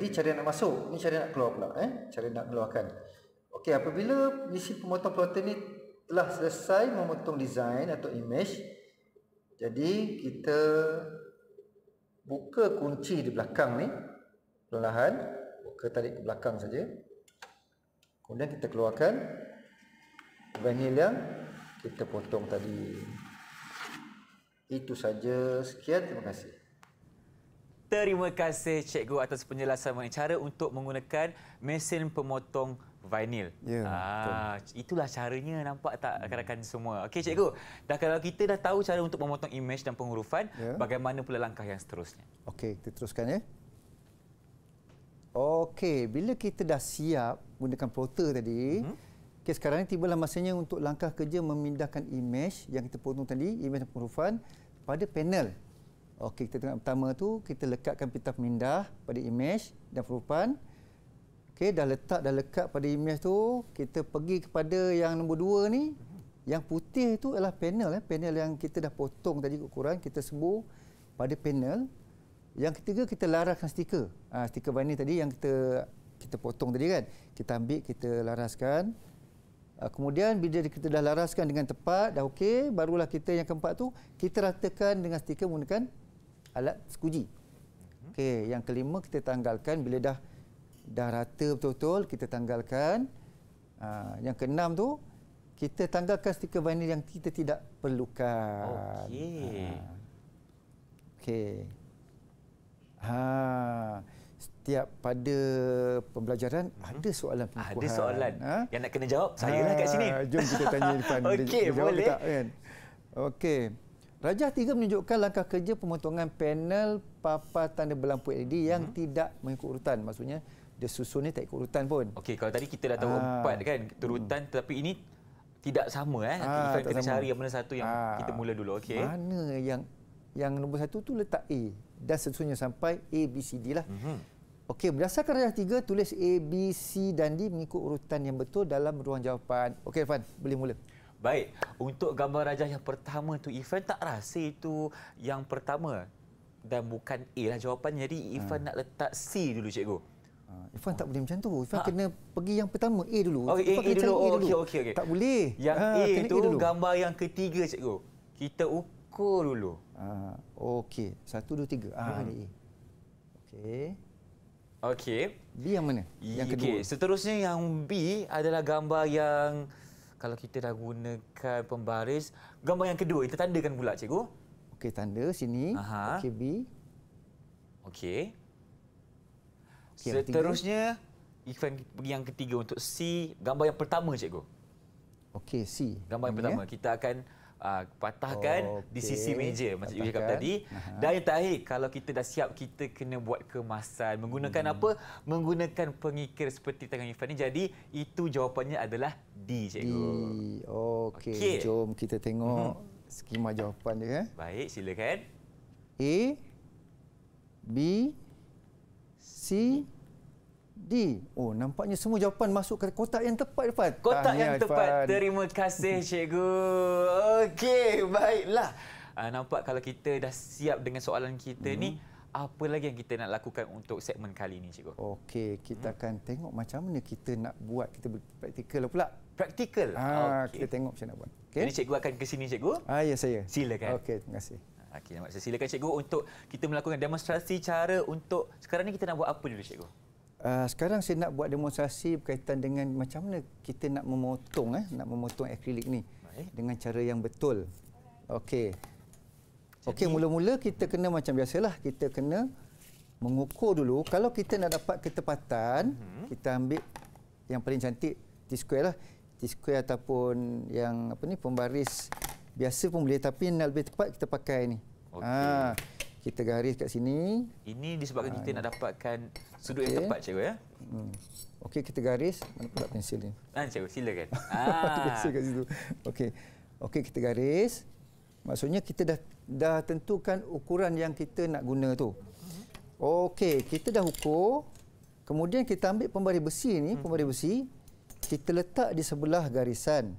Jadi cara nak masuk ni cara nak keluar pula eh cara nak keluarkan okey apabila misi pemotong plotter ni telah selesai memotong design atau image jadi kita buka kunci di belakang ni perlahan buka tarik ke belakang saja kemudian kita keluarkan vinyl yang kita potong tadi itu saja sekian terima kasih Terima kasih cikgu atas penjelasan mengenai cara untuk menggunakan mesin pemotong vinyl. Ya. Ah, itulah caranya nampak tak rakan-rakan semua. Okey cikgu, dah kalau kita dah tahu cara untuk memotong image dan pengurufan, ya. bagaimana pula langkah yang seterusnya? Okey, kita teruskan ya. Okey, bila kita dah siap gunakan plotter tadi, hmm? okay, sekarang ni tibalah masanya untuk langkah kerja memindahkan image yang kita potong tadi, image dan penghurufan pada panel. Okey, kita tengok pertama tu kita lekatkan pita pemindah pada image dan perupan. Okey, dah letak dah lekat pada image tu, kita pergi kepada yang nombor dua ni. Yang putih tu ialah panel eh, panel yang kita dah potong tadi ukuran, kita sebut pada panel. Yang ketiga kita laraskan stiker. Ah, ha, stiker vinyl tadi yang kita kita potong tadi kan. Kita ambil, kita laraskan. Ha, kemudian bila kita dah laraskan dengan tepat, dah okey, barulah kita yang keempat tu kita ratakan dengan stiker menggunakan alat sekuji. Okey, yang kelima kita tanggalkan bila dah dah rata betul-betul kita tanggalkan. Ha, yang keenam tu kita tanggalkan stiker vinyl yang kita tidak perlukan. Okey. Ha. Okey. Ha, setiap pada pembelajaran hmm. ada soalan pengukuhan. Ada soalan. Ha? Yang nak kena jawab, saya lah ha, kat ah, sini. Jom kita tanya depan. Okey, boleh. Kan? Okey. Rajah 3 menunjukkan langkah kerja pemotongan panel papa tanda berlampu LED yang hmm. tidak mengikut urutan. Maksudnya dia susun ni tak ikut urutan pun. Okey, kalau tadi kita dah tahu Aa. Ah. empat kan turutan hmm. tetapi ini tidak sama eh. Aa, ah, kita kena sama. cari yang mana satu yang Aa. Ah. kita mula dulu. Okey. Mana yang yang nombor satu tu letak A dan seterusnya sampai A B C D lah. Hmm. Okey, berdasarkan rajah 3 tulis A B C dan D mengikut urutan yang betul dalam ruang jawapan. Okey, Irfan, boleh mula. Baik, untuk gambar rajah yang pertama tu Ifan tak rasa itu yang pertama dan bukan A lah jawapan Jadi Ifan ha. Ah. nak letak C dulu cikgu. Ah, Ifan tak boleh macam tu. Ifan ha. Ah. kena pergi yang pertama A dulu. Okey, A, A, A dulu. dulu. Okey, okey, okey. Tak boleh. Yang ha, A tu A gambar yang ketiga cikgu. Kita ukur dulu. Ah, ha. okey. Satu, dua, tiga. Ah, ha, ha. Okey. Okey. B yang mana? Yang kedua. Okay, seterusnya yang B adalah gambar yang kalau kita dah gunakan pembaris. Gambar yang kedua, kita tandakan pula, cikgu. Okey, tanda sini. Okey, B. Okey. Okay, Seterusnya, Ikhwan pergi yang ketiga untuk C. Gambar yang pertama, cikgu. Okey, C. Gambar yang pertama. Ya. Kita akan uh, patahkan okay. di sisi meja macam yang you cakap tadi. Aha. Dan yang terakhir kalau kita dah siap kita kena buat kemasan menggunakan hmm. apa? Menggunakan pengikir seperti tangan Ifan ni. Jadi itu jawapannya adalah D cikgu. D. Okey. Okay. Jom kita tengok hmm. skema jawapan dia eh. Baik, silakan. A B C hmm. D. Oh, nampaknya semua jawapan masuk ke kotak yang tepat, Irfan. Kotak Tahniah, yang tepat. Irfan. Terima kasih, Cikgu. Okey, baiklah. Uh, nampak kalau kita dah siap dengan soalan kita hmm. ni, apa lagi yang kita nak lakukan untuk segmen kali ini, Cikgu? Okey, kita hmm. akan tengok macam mana kita nak buat. Kita praktikal pula. Praktikal? Ah, okay. Kita tengok macam mana buat. Okay. Jadi, Cikgu akan ke sini, Cikgu? Ah, ya, saya. Silakan. Okey, terima kasih. Okey, silakan Cikgu untuk kita melakukan demonstrasi cara untuk... Sekarang ni kita nak buat apa dulu, Cikgu? Ah, sekarang saya nak buat demonstrasi berkaitan dengan macam mana kita nak memotong eh nak memotong akrilik ni Baik. dengan cara yang betul. Okey. Okey, mula-mula kita kena macam biasalah kita kena mengukur dulu. Kalau kita nak dapat ketepatan, hmm. kita ambil yang paling cantik T square lah. T square ataupun yang apa ni pembaris biasa pun boleh tapi nak lebih tepat kita pakai ni. Okey. Ha kita garis kat sini. Ini disebabkan ha, kita ini. Ah, nak dapatkan sudut okay. yang tepat cikgu ya. Hmm. Okey kita garis mana pula pensil ni? Ha cikgu silakan. Ah pensil kat situ. Okey. Okey kita garis. Maksudnya kita dah dah tentukan ukuran yang kita nak guna tu. Okey, kita dah ukur. Kemudian kita ambil pembaris besi ni, hmm. pembaris besi. Kita letak di sebelah garisan.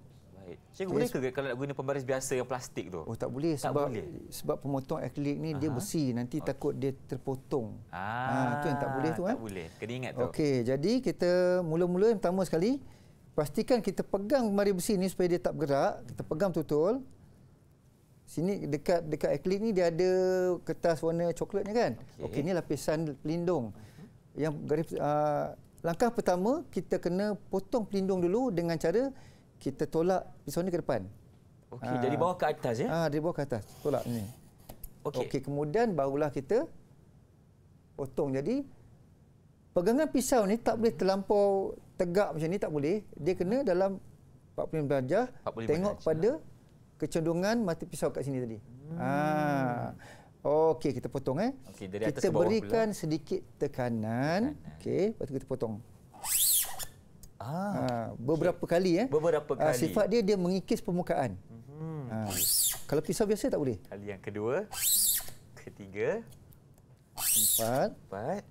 Syahid. Cikgu boleh ke kalau nak guna pembaris biasa yang plastik tu? Oh tak boleh tak sebab boleh. sebab pemotong akrilik ni Aha. dia besi nanti okay. takut dia terpotong. Ah ha, tu yang tak boleh tu kan? Tak eh? boleh. Kena ingat tu. Okey, jadi kita mula-mula yang pertama sekali pastikan kita pegang pembaris besi ni supaya dia tak bergerak. Kita pegang betul Sini dekat dekat akrilik ni dia ada kertas warna coklatnya kan? Okey, okay, ni lapisan pelindung. Yang garis uh, langkah pertama kita kena potong pelindung dulu dengan cara kita tolak pisau ni ke depan. Okey, dari ah. bawah ke atas ya? Ah, dari bawah ke atas. Tolak ni. Okey. Okey, kemudian barulah kita potong. Jadi pegangan pisau ni tak boleh terlampau tegak macam ni tak boleh. Dia kena dalam 45 darjah tengok berajah. kepada kecenderungan mati pisau kat sini tadi. Hmm. Ah. Okey, kita potong eh. Okey, dari atas bawah. Kita berikan pula. sedikit tekanan. tekanan. Okey, lepas tu kita potong. Ah. Ha, beberapa okay. kali eh. Beberapa ah, kali. sifat dia dia mengikis permukaan. Hmm. Ha, kalau pisau biasa tak boleh. Kali yang kedua. Ketiga. Empat. Empat.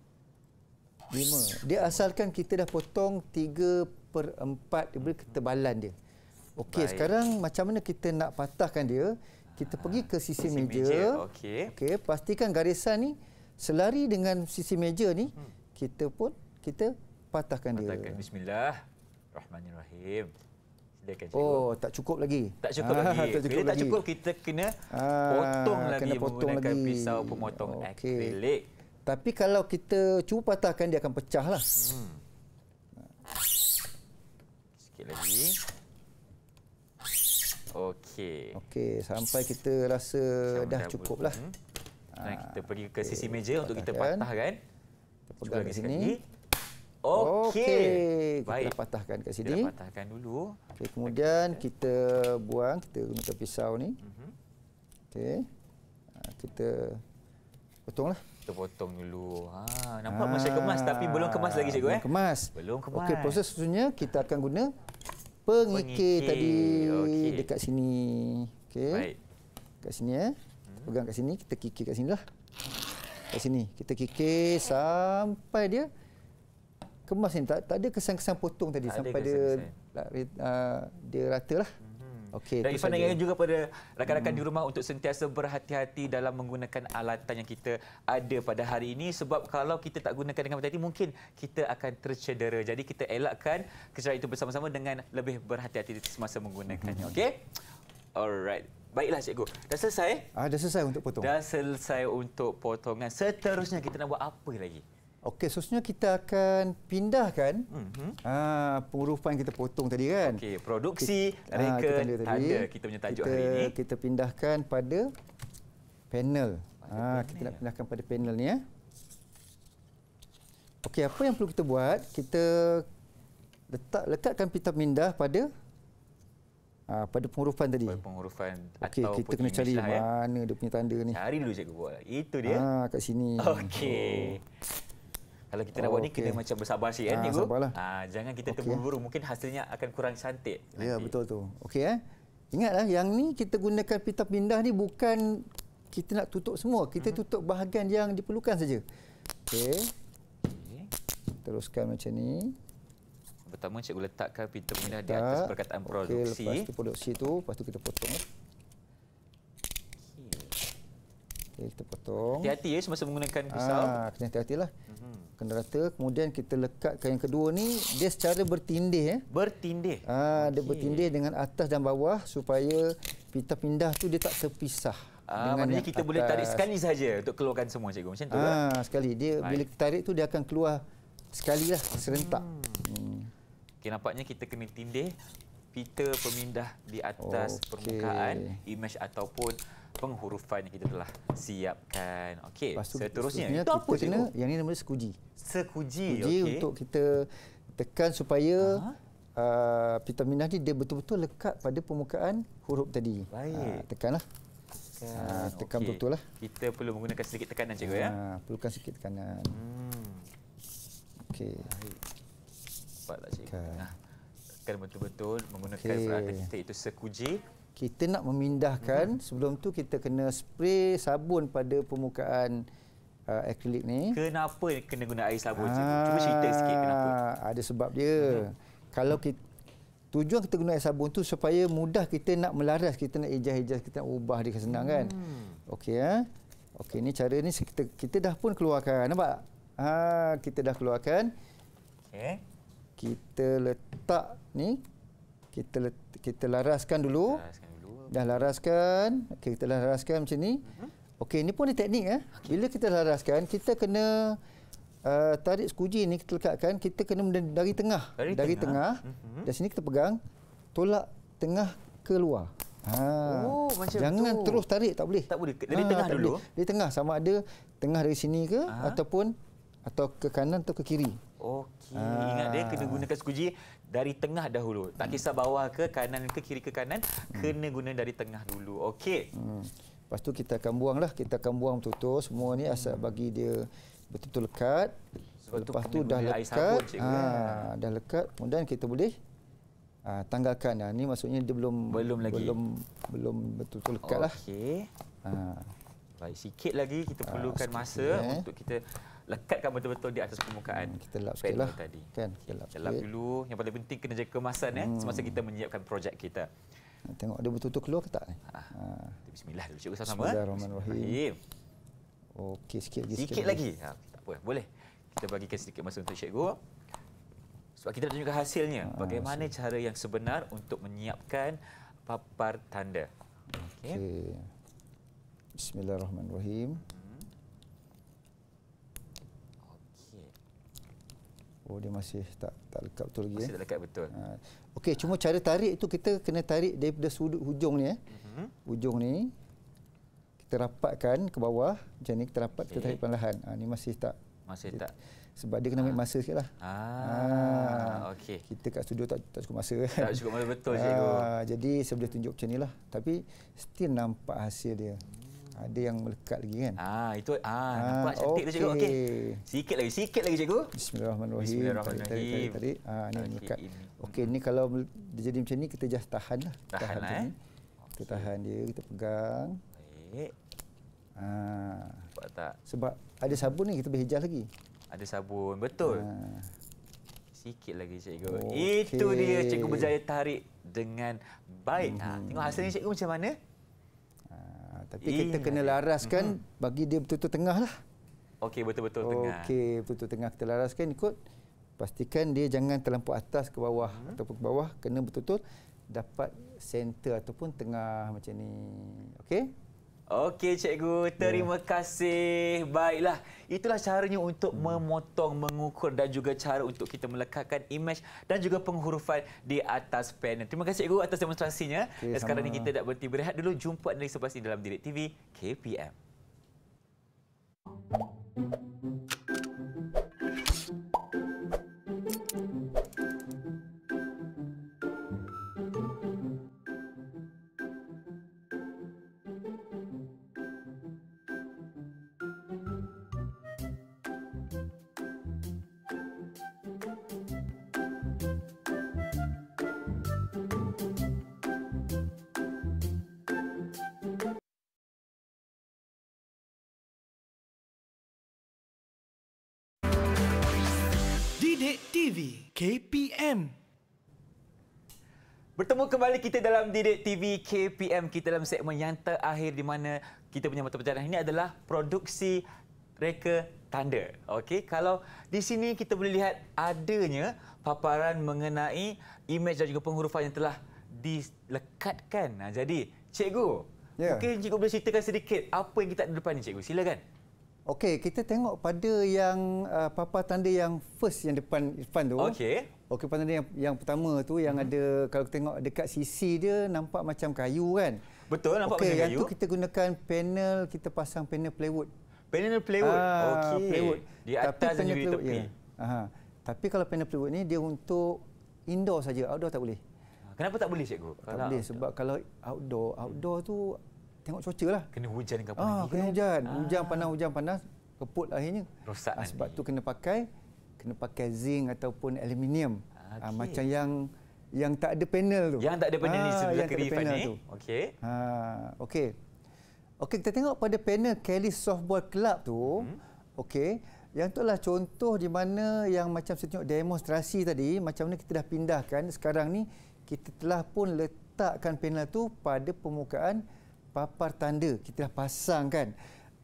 Lima. Dia asalkan kita dah potong tiga per empat dia beri ketebalan dia. Okey, sekarang macam mana kita nak patahkan dia? Kita pergi ke sisi, sisi meja. meja. Okey. Okey, pastikan garisan ni selari dengan sisi meja ni. Hmm. Kita pun kita patahkan dia. Patahkan bismillahirrahmanirrahim. Silakan cikgu. Oh, tak cukup lagi. Tak cukup ah, lagi. Tak cukup Bila lagi. tak cukup kita kena ah, potong lagi kena potong menggunakan lagi. pisau pemotong okay. akrilik. Tapi kalau kita cuba patahkan dia akan pecah lah. Hmm. Sikit lagi. Okey. Okey, sampai kita rasa Sama dah, dah cukup lah. Hmm. Ha, kita pergi ke okay. sisi meja untuk kita patahkan. Kita pegang Cuba di sini. Sekali. Okey. Okay. Kita dah patahkan kat sini. Kita patahkan dulu. Okay, kemudian okay. kita buang. Kita gunakan pisau ni. Mm-hmm. Okey. Ha, kita potonglah. Kita potong dulu. Ha, nampak ha. masih kemas tapi belum kemas lagi cikgu. Belum eh? kemas. Belum kemas. Okey, proses seterusnya kita akan guna pengikir, pengikir. tadi okay. dekat sini. Okey. Baik. Dekat sini ya. Eh. Mhm. Pegang kat sini. Kita kikir kat sini lah. Kat sini. Kita kikir sampai dia kemas ni tak, tak ada kesan-kesan potong tadi tak sampai ada dia dia, uh, ah, dia rata lah hmm. Okay, dan Ifan ingatkan juga pada rakan-rakan hmm. di rumah untuk sentiasa berhati-hati dalam menggunakan alatan yang kita ada pada hari ini sebab kalau kita tak gunakan dengan berhati-hati mungkin kita akan tercedera. Jadi kita elakkan kecederaan itu bersama-sama dengan lebih berhati-hati semasa menggunakannya. Hmm. Okey? Alright. Baiklah cikgu. Dah selesai? Ah, dah selesai untuk potong. Dah selesai untuk potongan. Seterusnya kita nak buat apa lagi? Okey, seterusnya kita akan pindahkan mm-hmm. Ah, pengurufan yang kita potong tadi kan. Okey, produksi reka ha, tanda, tadi. tanda kita punya tajuk kita, hari ini. Kita pindahkan pada panel. Pada ha, panel. Kita nak ya. pindahkan pada panel ni. Ya. Okey, apa yang perlu kita buat? Kita letak lekatkan pita pindah pada ha, pada pengurufan tadi. Pada pengurufan okay, kita kena cari ya. mana ya. dia punya tanda ni. Cari dulu cikgu buat. Itu dia. Ha, kat sini. Okey. Oh. Kalau kita oh, nak buat ni kena macam bersabar sikit eh ha, tengok. Ah ha, jangan kita okay. terburu-buru mungkin hasilnya akan kurang cantik. Ya yeah, betul tu. Okey eh. Ingatlah yang ni kita gunakan pita pindah ni bukan kita nak tutup semua. Kita hmm tutup bahagian yang diperlukan saja. Okey. Teruskan macam ni. Pertama cikgu letakkan pita pindah di atas perkataan okay, produksi. Lepas tu produksi tu, lepas tu kita potong. Okey. Okay, kita potong. Hati-hati ya semasa menggunakan pisau. Ah, kena hati-hatilah. Mm-hmm kena rata kemudian kita lekatkan yang kedua ni dia secara bertindih eh bertindih ha, ah, okay. dia bertindih dengan atas dan bawah supaya pita pindah tu dia tak terpisah Ah, maknanya kita atas. boleh tarik sekali saja untuk keluarkan semua cikgu macam tu ah, lah. sekali dia Baik. bila kita tarik tu dia akan keluar sekali lah serentak hmm. hmm. okay, nampaknya kita kena tindih pita pemindah di atas okay. permukaan image ataupun penghurufan yang kita telah siapkan. Okey, seterusnya. Ini kita apa kena, yang ini namanya sekuji. Sekuji, sekuji okay. untuk kita tekan supaya uh-huh. uh, ini dia betul-betul lekat pada permukaan huruf tadi. Baik. Uh, tekanlah. Tekan, uh, tekan okay. betul-betul lah. Kita perlu menggunakan sedikit tekanan, cikgu. Ya? Ah, perlukan sedikit tekanan. Hmm. Okey. Baik. Cepatlah, cikgu. Tekan. Tekan betul-betul menggunakan okay. peralatan kita itu sekuji kita nak memindahkan hmm. sebelum tu kita kena spray sabun pada permukaan uh, akrilik ni kenapa kena guna air sabun ah, cuba cerita sikit kenapa ada sebab dia hmm. kalau kita Tujuan kita guna air sabun tu supaya mudah kita nak melaras, kita nak ejas-ejas, kita nak ubah dia senang kan? hmm. kan. Okey ya. Eh? Okey ni cara ni kita, kita dah pun keluarkan. Nampak? Ha, kita dah keluarkan. Okey. Kita letak ni. Kita let, kita laraskan dulu. Laraskan dah laraskan okey kita laraskan macam ni mhm. okey ni pun ni teknik eh okay. bila kita laraskan kita kena uh, tarik skuji ni kita lekatkan kita kena dari tengah dari tengah, dari tengah. Mm-hmm. dan sini kita pegang tolak tengah keluar ha oh, macam jangan tu. terus tarik tak boleh tak boleh dari ha, tengah dulu dari tengah sama ada tengah dari sini ke ha? ataupun atau ke kanan atau ke kiri Okey. Ingat dia kena ah. gunakan sekuji dari tengah dahulu. Tak hmm. kisah bawah ke kanan ke kiri ke kanan, hmm. kena guna dari tengah dulu. Okey. Hmm. Lepas tu kita akan buanglah. Kita akan buang betul-betul semua ni asal hmm. bagi dia betul-betul lekat. Sebab Lepas tu, dah lekat. Ha, dah lekat. Kemudian kita boleh ha, tanggalkan. Ha, ni maksudnya dia belum belum lagi. Belum belum betul-betul lekat lah. Okey. Ha. Baik, sikit lagi kita perlukan ha, sikit masa ya. untuk kita lekatkan betul-betul di atas permukaan. Hmm, kita lap sikit lah. Tadi. Kan? Kita lap sikit. Lap dulu. Yang paling penting kena jaga kemasan hmm. eh, semasa kita hmm. menyiapkan projek kita. tengok dia betul-betul keluar ke tak? Eh? Ah, ha. ha. Bismillah. Cikgu sama-sama. Eh. Bismillahirrahmanirrahim. Okey, sikit lagi. Sikit, sikit lagi. lagi. Ha, tak apa. Boleh. Kita bagikan sedikit masa untuk cikgu. Sebab kita nak tunjukkan hasilnya. Ha, Bagaimana so. cara yang sebenar untuk menyiapkan papar tanda. Okey. Okay. Bismillahirrahmanirrahim. Oh dia masih tak tak lekat betul lagi. Masih eh. tak lekat betul. Ha. Okey, cuma cara tarik itu kita kena tarik daripada sudut hujung ni eh. Uh-huh. Mhm. Ujung ni kita rapatkan ke bawah macam ni kita rapat okay. kita tarik perlahan. Ha ni masih tak masih tak. Sebab dia kena ambil ha. masa sikitlah. Ah. Ha. Okey. Kita kat studio tak tak cukup masa. Kan? Tak cukup masa betul ha, cikgu. Ha. Jadi saya boleh tunjuk macam nilah. Tapi still nampak hasil dia. Ada yang melekat lagi kan? Ah itu ah, ah nampak cantik okay. tu cikgu. Okey. Sikit lagi, sikit lagi cikgu. Bismillahirrahmanirrahim. Bismillahirrahmanirrahim. Tarik, tarik, tarik, tarik. Ah ni okay. melekat. Okey, ni kalau dia jadi macam ni kita just tahan lah. Tahan, tahan lah, eh. Kita okay. tahan dia, kita pegang. Baik. Ah. Nampak tak? Sebab ada sabun ni kita boleh hijau lagi. Ada sabun, betul. Ah. Sikit lagi cikgu. Okay. Itu dia cikgu berjaya tarik dengan baik. Mm-hmm. Ha, tengok hasilnya cikgu macam mana? tapi kita kena laraskan mm-hmm. bagi dia betul-betul tengah lah. Okey, betul-betul tengah. Okey, betul-betul tengah kita laraskan ikut. Pastikan dia jangan terlampau atas ke bawah hmm ataupun ke bawah. Kena betul-betul dapat center ataupun tengah macam ni. Okey? Okey cikgu, ya. terima yeah. kasih. Baiklah. Itulah caranya untuk hmm. memotong, mengukur dan juga cara untuk kita melekatkan imej dan juga penghurufan di atas panel. Terima kasih cikgu atas demonstrasinya. Okay, dan sekarang ini kita nak berhenti berehat dulu. Jumpa anda sebelah sini dalam Direct TV KPM. Thank you. KPM. Bertemu kembali kita dalam Didik TV KPM kita dalam segmen yang terakhir di mana kita punya mata pelajaran ini adalah produksi reka tanda. Okey, kalau di sini kita boleh lihat adanya paparan mengenai imej dan juga penghurufan yang telah dilekatkan. Nah, ha, jadi cikgu, ya. mungkin cikgu boleh ceritakan sedikit apa yang kita ada di depan ni cikgu. Silakan. Okey, kita tengok pada yang uh, papa tanda yang first yang depan Irfan tu. Okey. Okey pandai yang yang pertama tu yang hmm. ada kalau kita tengok dekat sisi dia nampak macam kayu kan. Betul nampak okay, macam kayu. Okey kita gunakan panel kita pasang panel plywood. Panel plywood. Ah, Okey. Plywood di atas dan juga di tepi. Ya. Aha. Tapi kalau panel plywood ni dia untuk indoor saja, outdoor tak boleh. Kenapa tak boleh cikgu? Tak kalau boleh sebab kalau outdoor hmm. outdoor tu tengok cuaca lah. Kena hujan ke apa ah, lagi. Kena hujan. Ah. Hujan panas, hujan panas. Keput akhirnya. Rosak ah, sebab nanti. tu kena pakai kena pakai zinc ataupun aluminium. Ah, okay. Uh, macam yang yang tak ada panel tu. Yang tak ada panel ha, ni ah, sebelah kiri panel ni. Okey. Ha, okey. Okey, kita tengok pada panel Kelly Softball Club tu. Hmm. Okey. Yang itulah contoh di mana yang macam saya tengok demonstrasi tadi, macam mana kita dah pindahkan sekarang ni kita telah pun letakkan panel tu pada permukaan papar tanda. Kita dah pasangkan.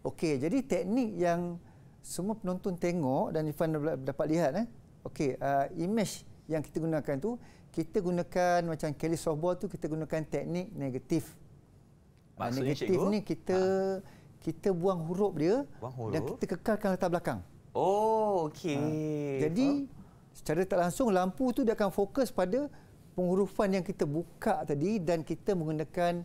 Okey, jadi teknik yang semua penonton tengok dan Ifan dapat lihat eh. Okey, uh, image yang kita gunakan tu kita gunakan macam Kelly softball tu kita gunakan teknik negatif. Ah, Maksudnya negatif cikgu? ni kita ha. kita buang huruf dia buang huruf. dan kita kekalkan latar belakang. Oh, okey. Ha. Jadi ha. secara tak langsung lampu tu dia akan fokus pada pengurufan yang kita buka tadi dan kita menggunakan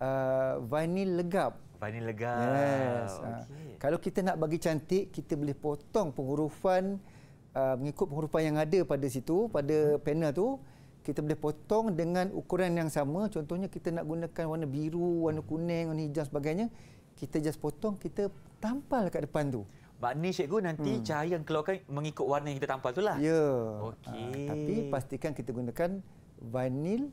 uh, vinyl legap. Vanilla Girl. Yes. Ah. Okay. Kalau kita nak bagi cantik, kita boleh potong penghurufan ah, mengikut penghurufan yang ada pada situ, pada hmm. panel tu. Kita boleh potong dengan ukuran yang sama. Contohnya kita nak gunakan warna biru, warna kuning, warna hijau sebagainya. Kita just potong, kita tampal kat depan tu. Maknanya cikgu nanti hmm. cahaya yang keluarkan mengikut warna yang kita tampal tu lah. Ya. Okay. Ha, ah, tapi pastikan kita gunakan vinyl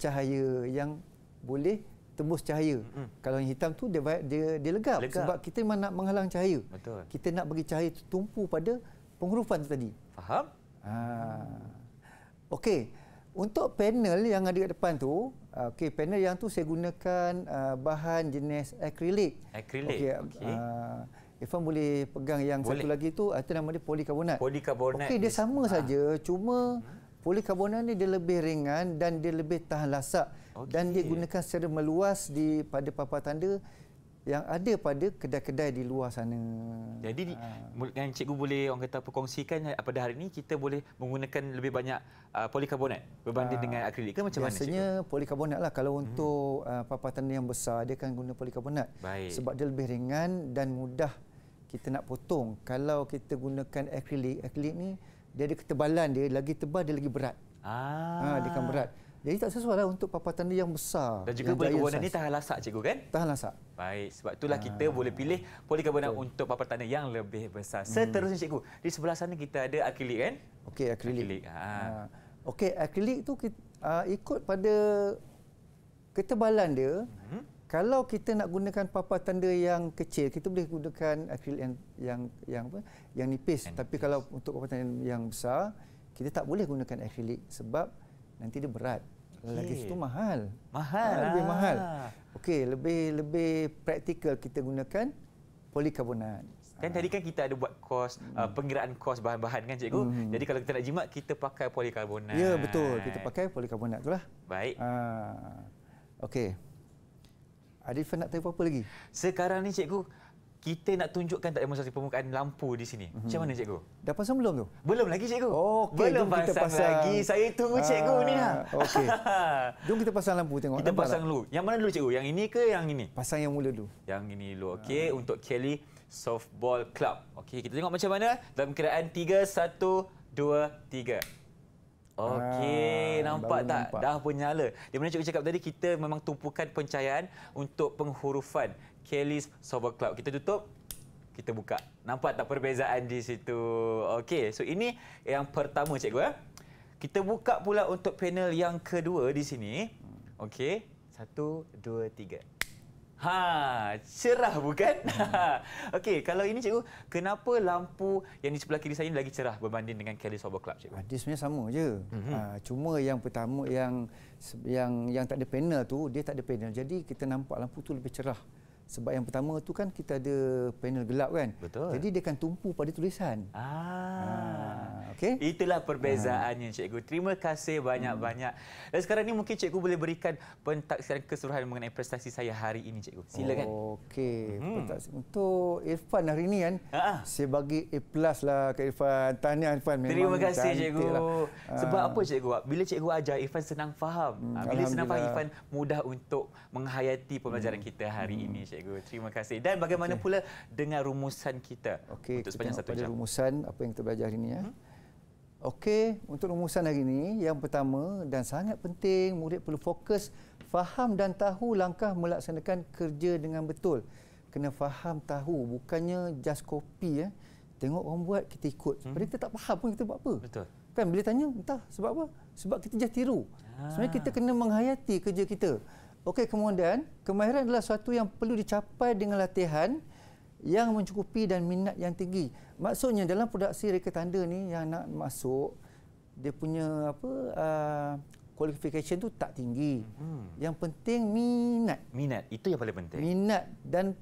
cahaya yang boleh tembus cahaya. -hmm. Kalau yang hitam tu dia dia, dia legap, legap sebab kita memang nak menghalang cahaya. Betul. Kita nak bagi cahaya tumpu pada pengurufan tu tadi. Faham? Ha. Okey. Untuk panel yang ada kat depan tu, ah, okey panel yang tu saya gunakan uh, bahan jenis akrilik. Akrilik. Okey. Ah, okay. Uh, Ifan boleh pegang yang boleh. satu lagi tu, itu nama dia polikarbonat. Polikarbonat. Okey, dia sama saja, cuma mm-hmm. polikarbonat ni dia lebih ringan dan dia lebih tahan lasak okay. dan dia gunakan secara meluas di pada papan tanda yang ada pada kedai-kedai di luar sana. Jadi ha. yang cikgu boleh orang kata perkongsikan eh, pada hari ini kita boleh menggunakan lebih banyak uh, polikarbonat berbanding ha. dengan akrilik ke macam Biasanya, mana Biasanya polikarbonat lah kalau hmm. untuk hmm. uh, papan tanda yang besar dia akan guna polikarbonat Baik. sebab dia lebih ringan dan mudah kita nak potong. Kalau kita gunakan akrilik, akrilik ni dia ada ketebalan dia lagi tebal dia lagi berat. Ah, ha, dia kan berat. Jadi tak sesuai lah untuk papan tanda yang besar. Dan juga polikarbonat ini tahan lasak, cikgu kan? Tahan lasak. Baik, sebab itulah kita ah. boleh pilih polikarbonat untuk papan tanda yang lebih besar. Hmm. Seterusnya, cikgu. Di sebelah sana kita ada akrilik kan? Okey, akrilik. akrilik. Ha. Ah. Okey, akrilik itu uh, ah, ikut pada ketebalan dia. Hmm. Kalau kita nak gunakan papan tanda yang kecil, kita boleh gunakan akrilik yang yang yang apa? Yang nipis. And Tapi nipis. kalau untuk papan tanda yang besar, kita tak boleh gunakan akrilik sebab nanti dia berat. Okay. Luggage tu mahal. Mahal. Ha, lebih ah. mahal. Okey, lebih lebih praktikal kita gunakan polikarbonat. Kan tadi kan kita ada buat kos hmm. uh, penggeraan kos bahan-bahan kan cikgu. Hmm. Jadi kalau kita nak jimat kita pakai polikarbonat. Ya betul, kita pakai polikarbonat itulah. Baik. Ha. Okey. Adif nak tahu apa lagi? Sekarang ni cikgu, kita nak tunjukkan tak demonstrasi permukaan lampu di sini. Mm-hmm. Macam mhm. mana cikgu? Dah pasang belum tu? Belum lagi cikgu. Okey, belum jom kita pasang, pasang lagi. Saya tunggu ah, cikgu ah, ni lah. Okey. jom kita pasang lampu tengok. Kita pasang dulu. Yang mana dulu cikgu? Yang ini ke yang ini? Pasang yang mula dulu. Yang ini dulu. Ah. Okey, ah. untuk Kelly Softball Club. Okey, kita tengok macam mana dalam keadaan 3 1 2 3. Okey, ah, nampak tak? Nampak. Dah pun nyala. Di mana cikgu cakap tadi, kita memang tumpukan pencahayaan untuk penghurufan. Kelly's Sober Club. Kita tutup, kita buka. Nampak tak perbezaan di situ? Okey, so ini yang pertama cikgu. Eh. Kita buka pula untuk panel yang kedua di sini. Okey, satu, dua, tiga. Ha, cerah bukan? Okey, kalau ini cikgu, kenapa lampu yang di sebelah kiri saya ini lagi cerah berbanding dengan Kelly Sober Club cikgu? Dia sebenarnya sama je. Mm -hmm. cuma yang pertama yang yang yang tak ada panel tu, dia tak ada panel. Jadi kita nampak lampu tu lebih cerah sebab yang pertama tu kan kita ada panel gelap kan. Betul. Jadi dia akan tumpu pada tulisan. Ah. Ha. Okay. Itulah perbezaannya uh cikgu. Terima kasih banyak-banyak. Hmm. Dan sekarang ini mungkin cikgu boleh berikan pentaksiran keseluruhan mengenai prestasi saya hari ini cikgu. Silakan. Okey. Hmm. Untuk Irfan hari ini kan. Uh-huh. Saya bagi A plus lah ke Irfan. Tahniah Irfan memang. Terima kasih cikgu. Lah. Sebab ah. apa cikgu? Bila cikgu ajar Irfan senang faham. Hmm. Ah, bila senang faham Irfan mudah untuk menghayati pembelajaran hmm. kita hari hmm. ini cikgu. Terima kasih. Dan bagaimana okay. pula dengan rumusan kita? Okey. Untuk sepanjang kita satu jam. Pada rumusan apa yang kita belajar hari ini ya. Hmm. Okey, untuk rumusan hari ini, yang pertama dan sangat penting, murid perlu fokus, faham dan tahu langkah melaksanakan kerja dengan betul. Kena faham, tahu, bukannya just copy. Eh. Tengok orang buat, kita ikut. Hmm. Sebab hmm. kita tak faham pun kita buat apa. Betul. Kan bila tanya, entah sebab apa. Sebab kita just tiru. Ha. Sebenarnya kita kena menghayati kerja kita. Okey, kemudian, kemahiran adalah suatu yang perlu dicapai dengan latihan yang mencukupi dan minat yang tinggi maksudnya dalam produksi reka tanda ni yang nak masuk dia punya apa uh, qualification tu tak tinggi. Hmm. Yang penting minat. Minat itu yang paling penting. Minat dan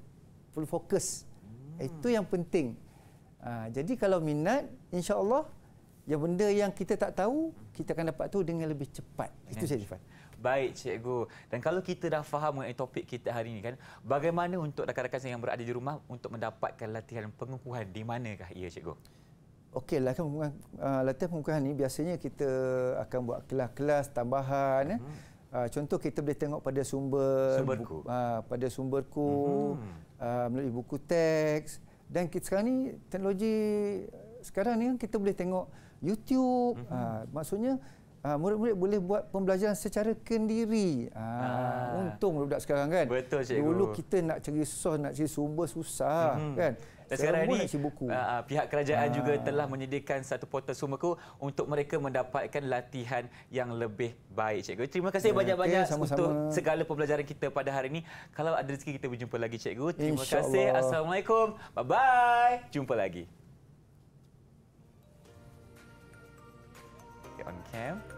full fokus. Hmm. Itu yang penting. Uh, jadi kalau minat insya-Allah yang benda yang kita tak tahu kita akan dapat tu dengan lebih cepat. itu saya cepat. Baik cikgu. Dan kalau kita dah faham mengenai topik kita hari ini kan, bagaimana untuk rakan-rakan yang berada di rumah untuk mendapatkan latihan pengukuhan di manakah ia cikgu? Okey, latihan pengukuhan, uh, latihan pengukuhan ini biasanya kita akan buat kelas-kelas tambahan. Hmm. Uh, contoh kita boleh tengok pada sumber Bu, uh, pada sumberku hmm. uh, melalui buku teks dan kita sekarang ni teknologi sekarang ni kan kita boleh tengok YouTube hmm. uh, maksudnya Ah, murid-murid uh, boleh buat pembelajaran secara kendiri. Uh, ah. Untung budak sekarang kan. Betul cikgu. Dulu kita nak cari sos, nak cari sumber susah mm -hmm. kan. Dan sekarang ini uh, pihak kerajaan uh. juga telah menyediakan satu portal sumaku untuk mereka mendapatkan latihan yang lebih baik cikgu. Terima kasih ya, banyak-banyak okay, ya, untuk segala pembelajaran kita pada hari ini. Kalau ada rezeki kita berjumpa lagi cikgu. Terima Insya kasih. Allah. Assalamualaikum. Bye bye. Jumpa lagi. Okay, on cam.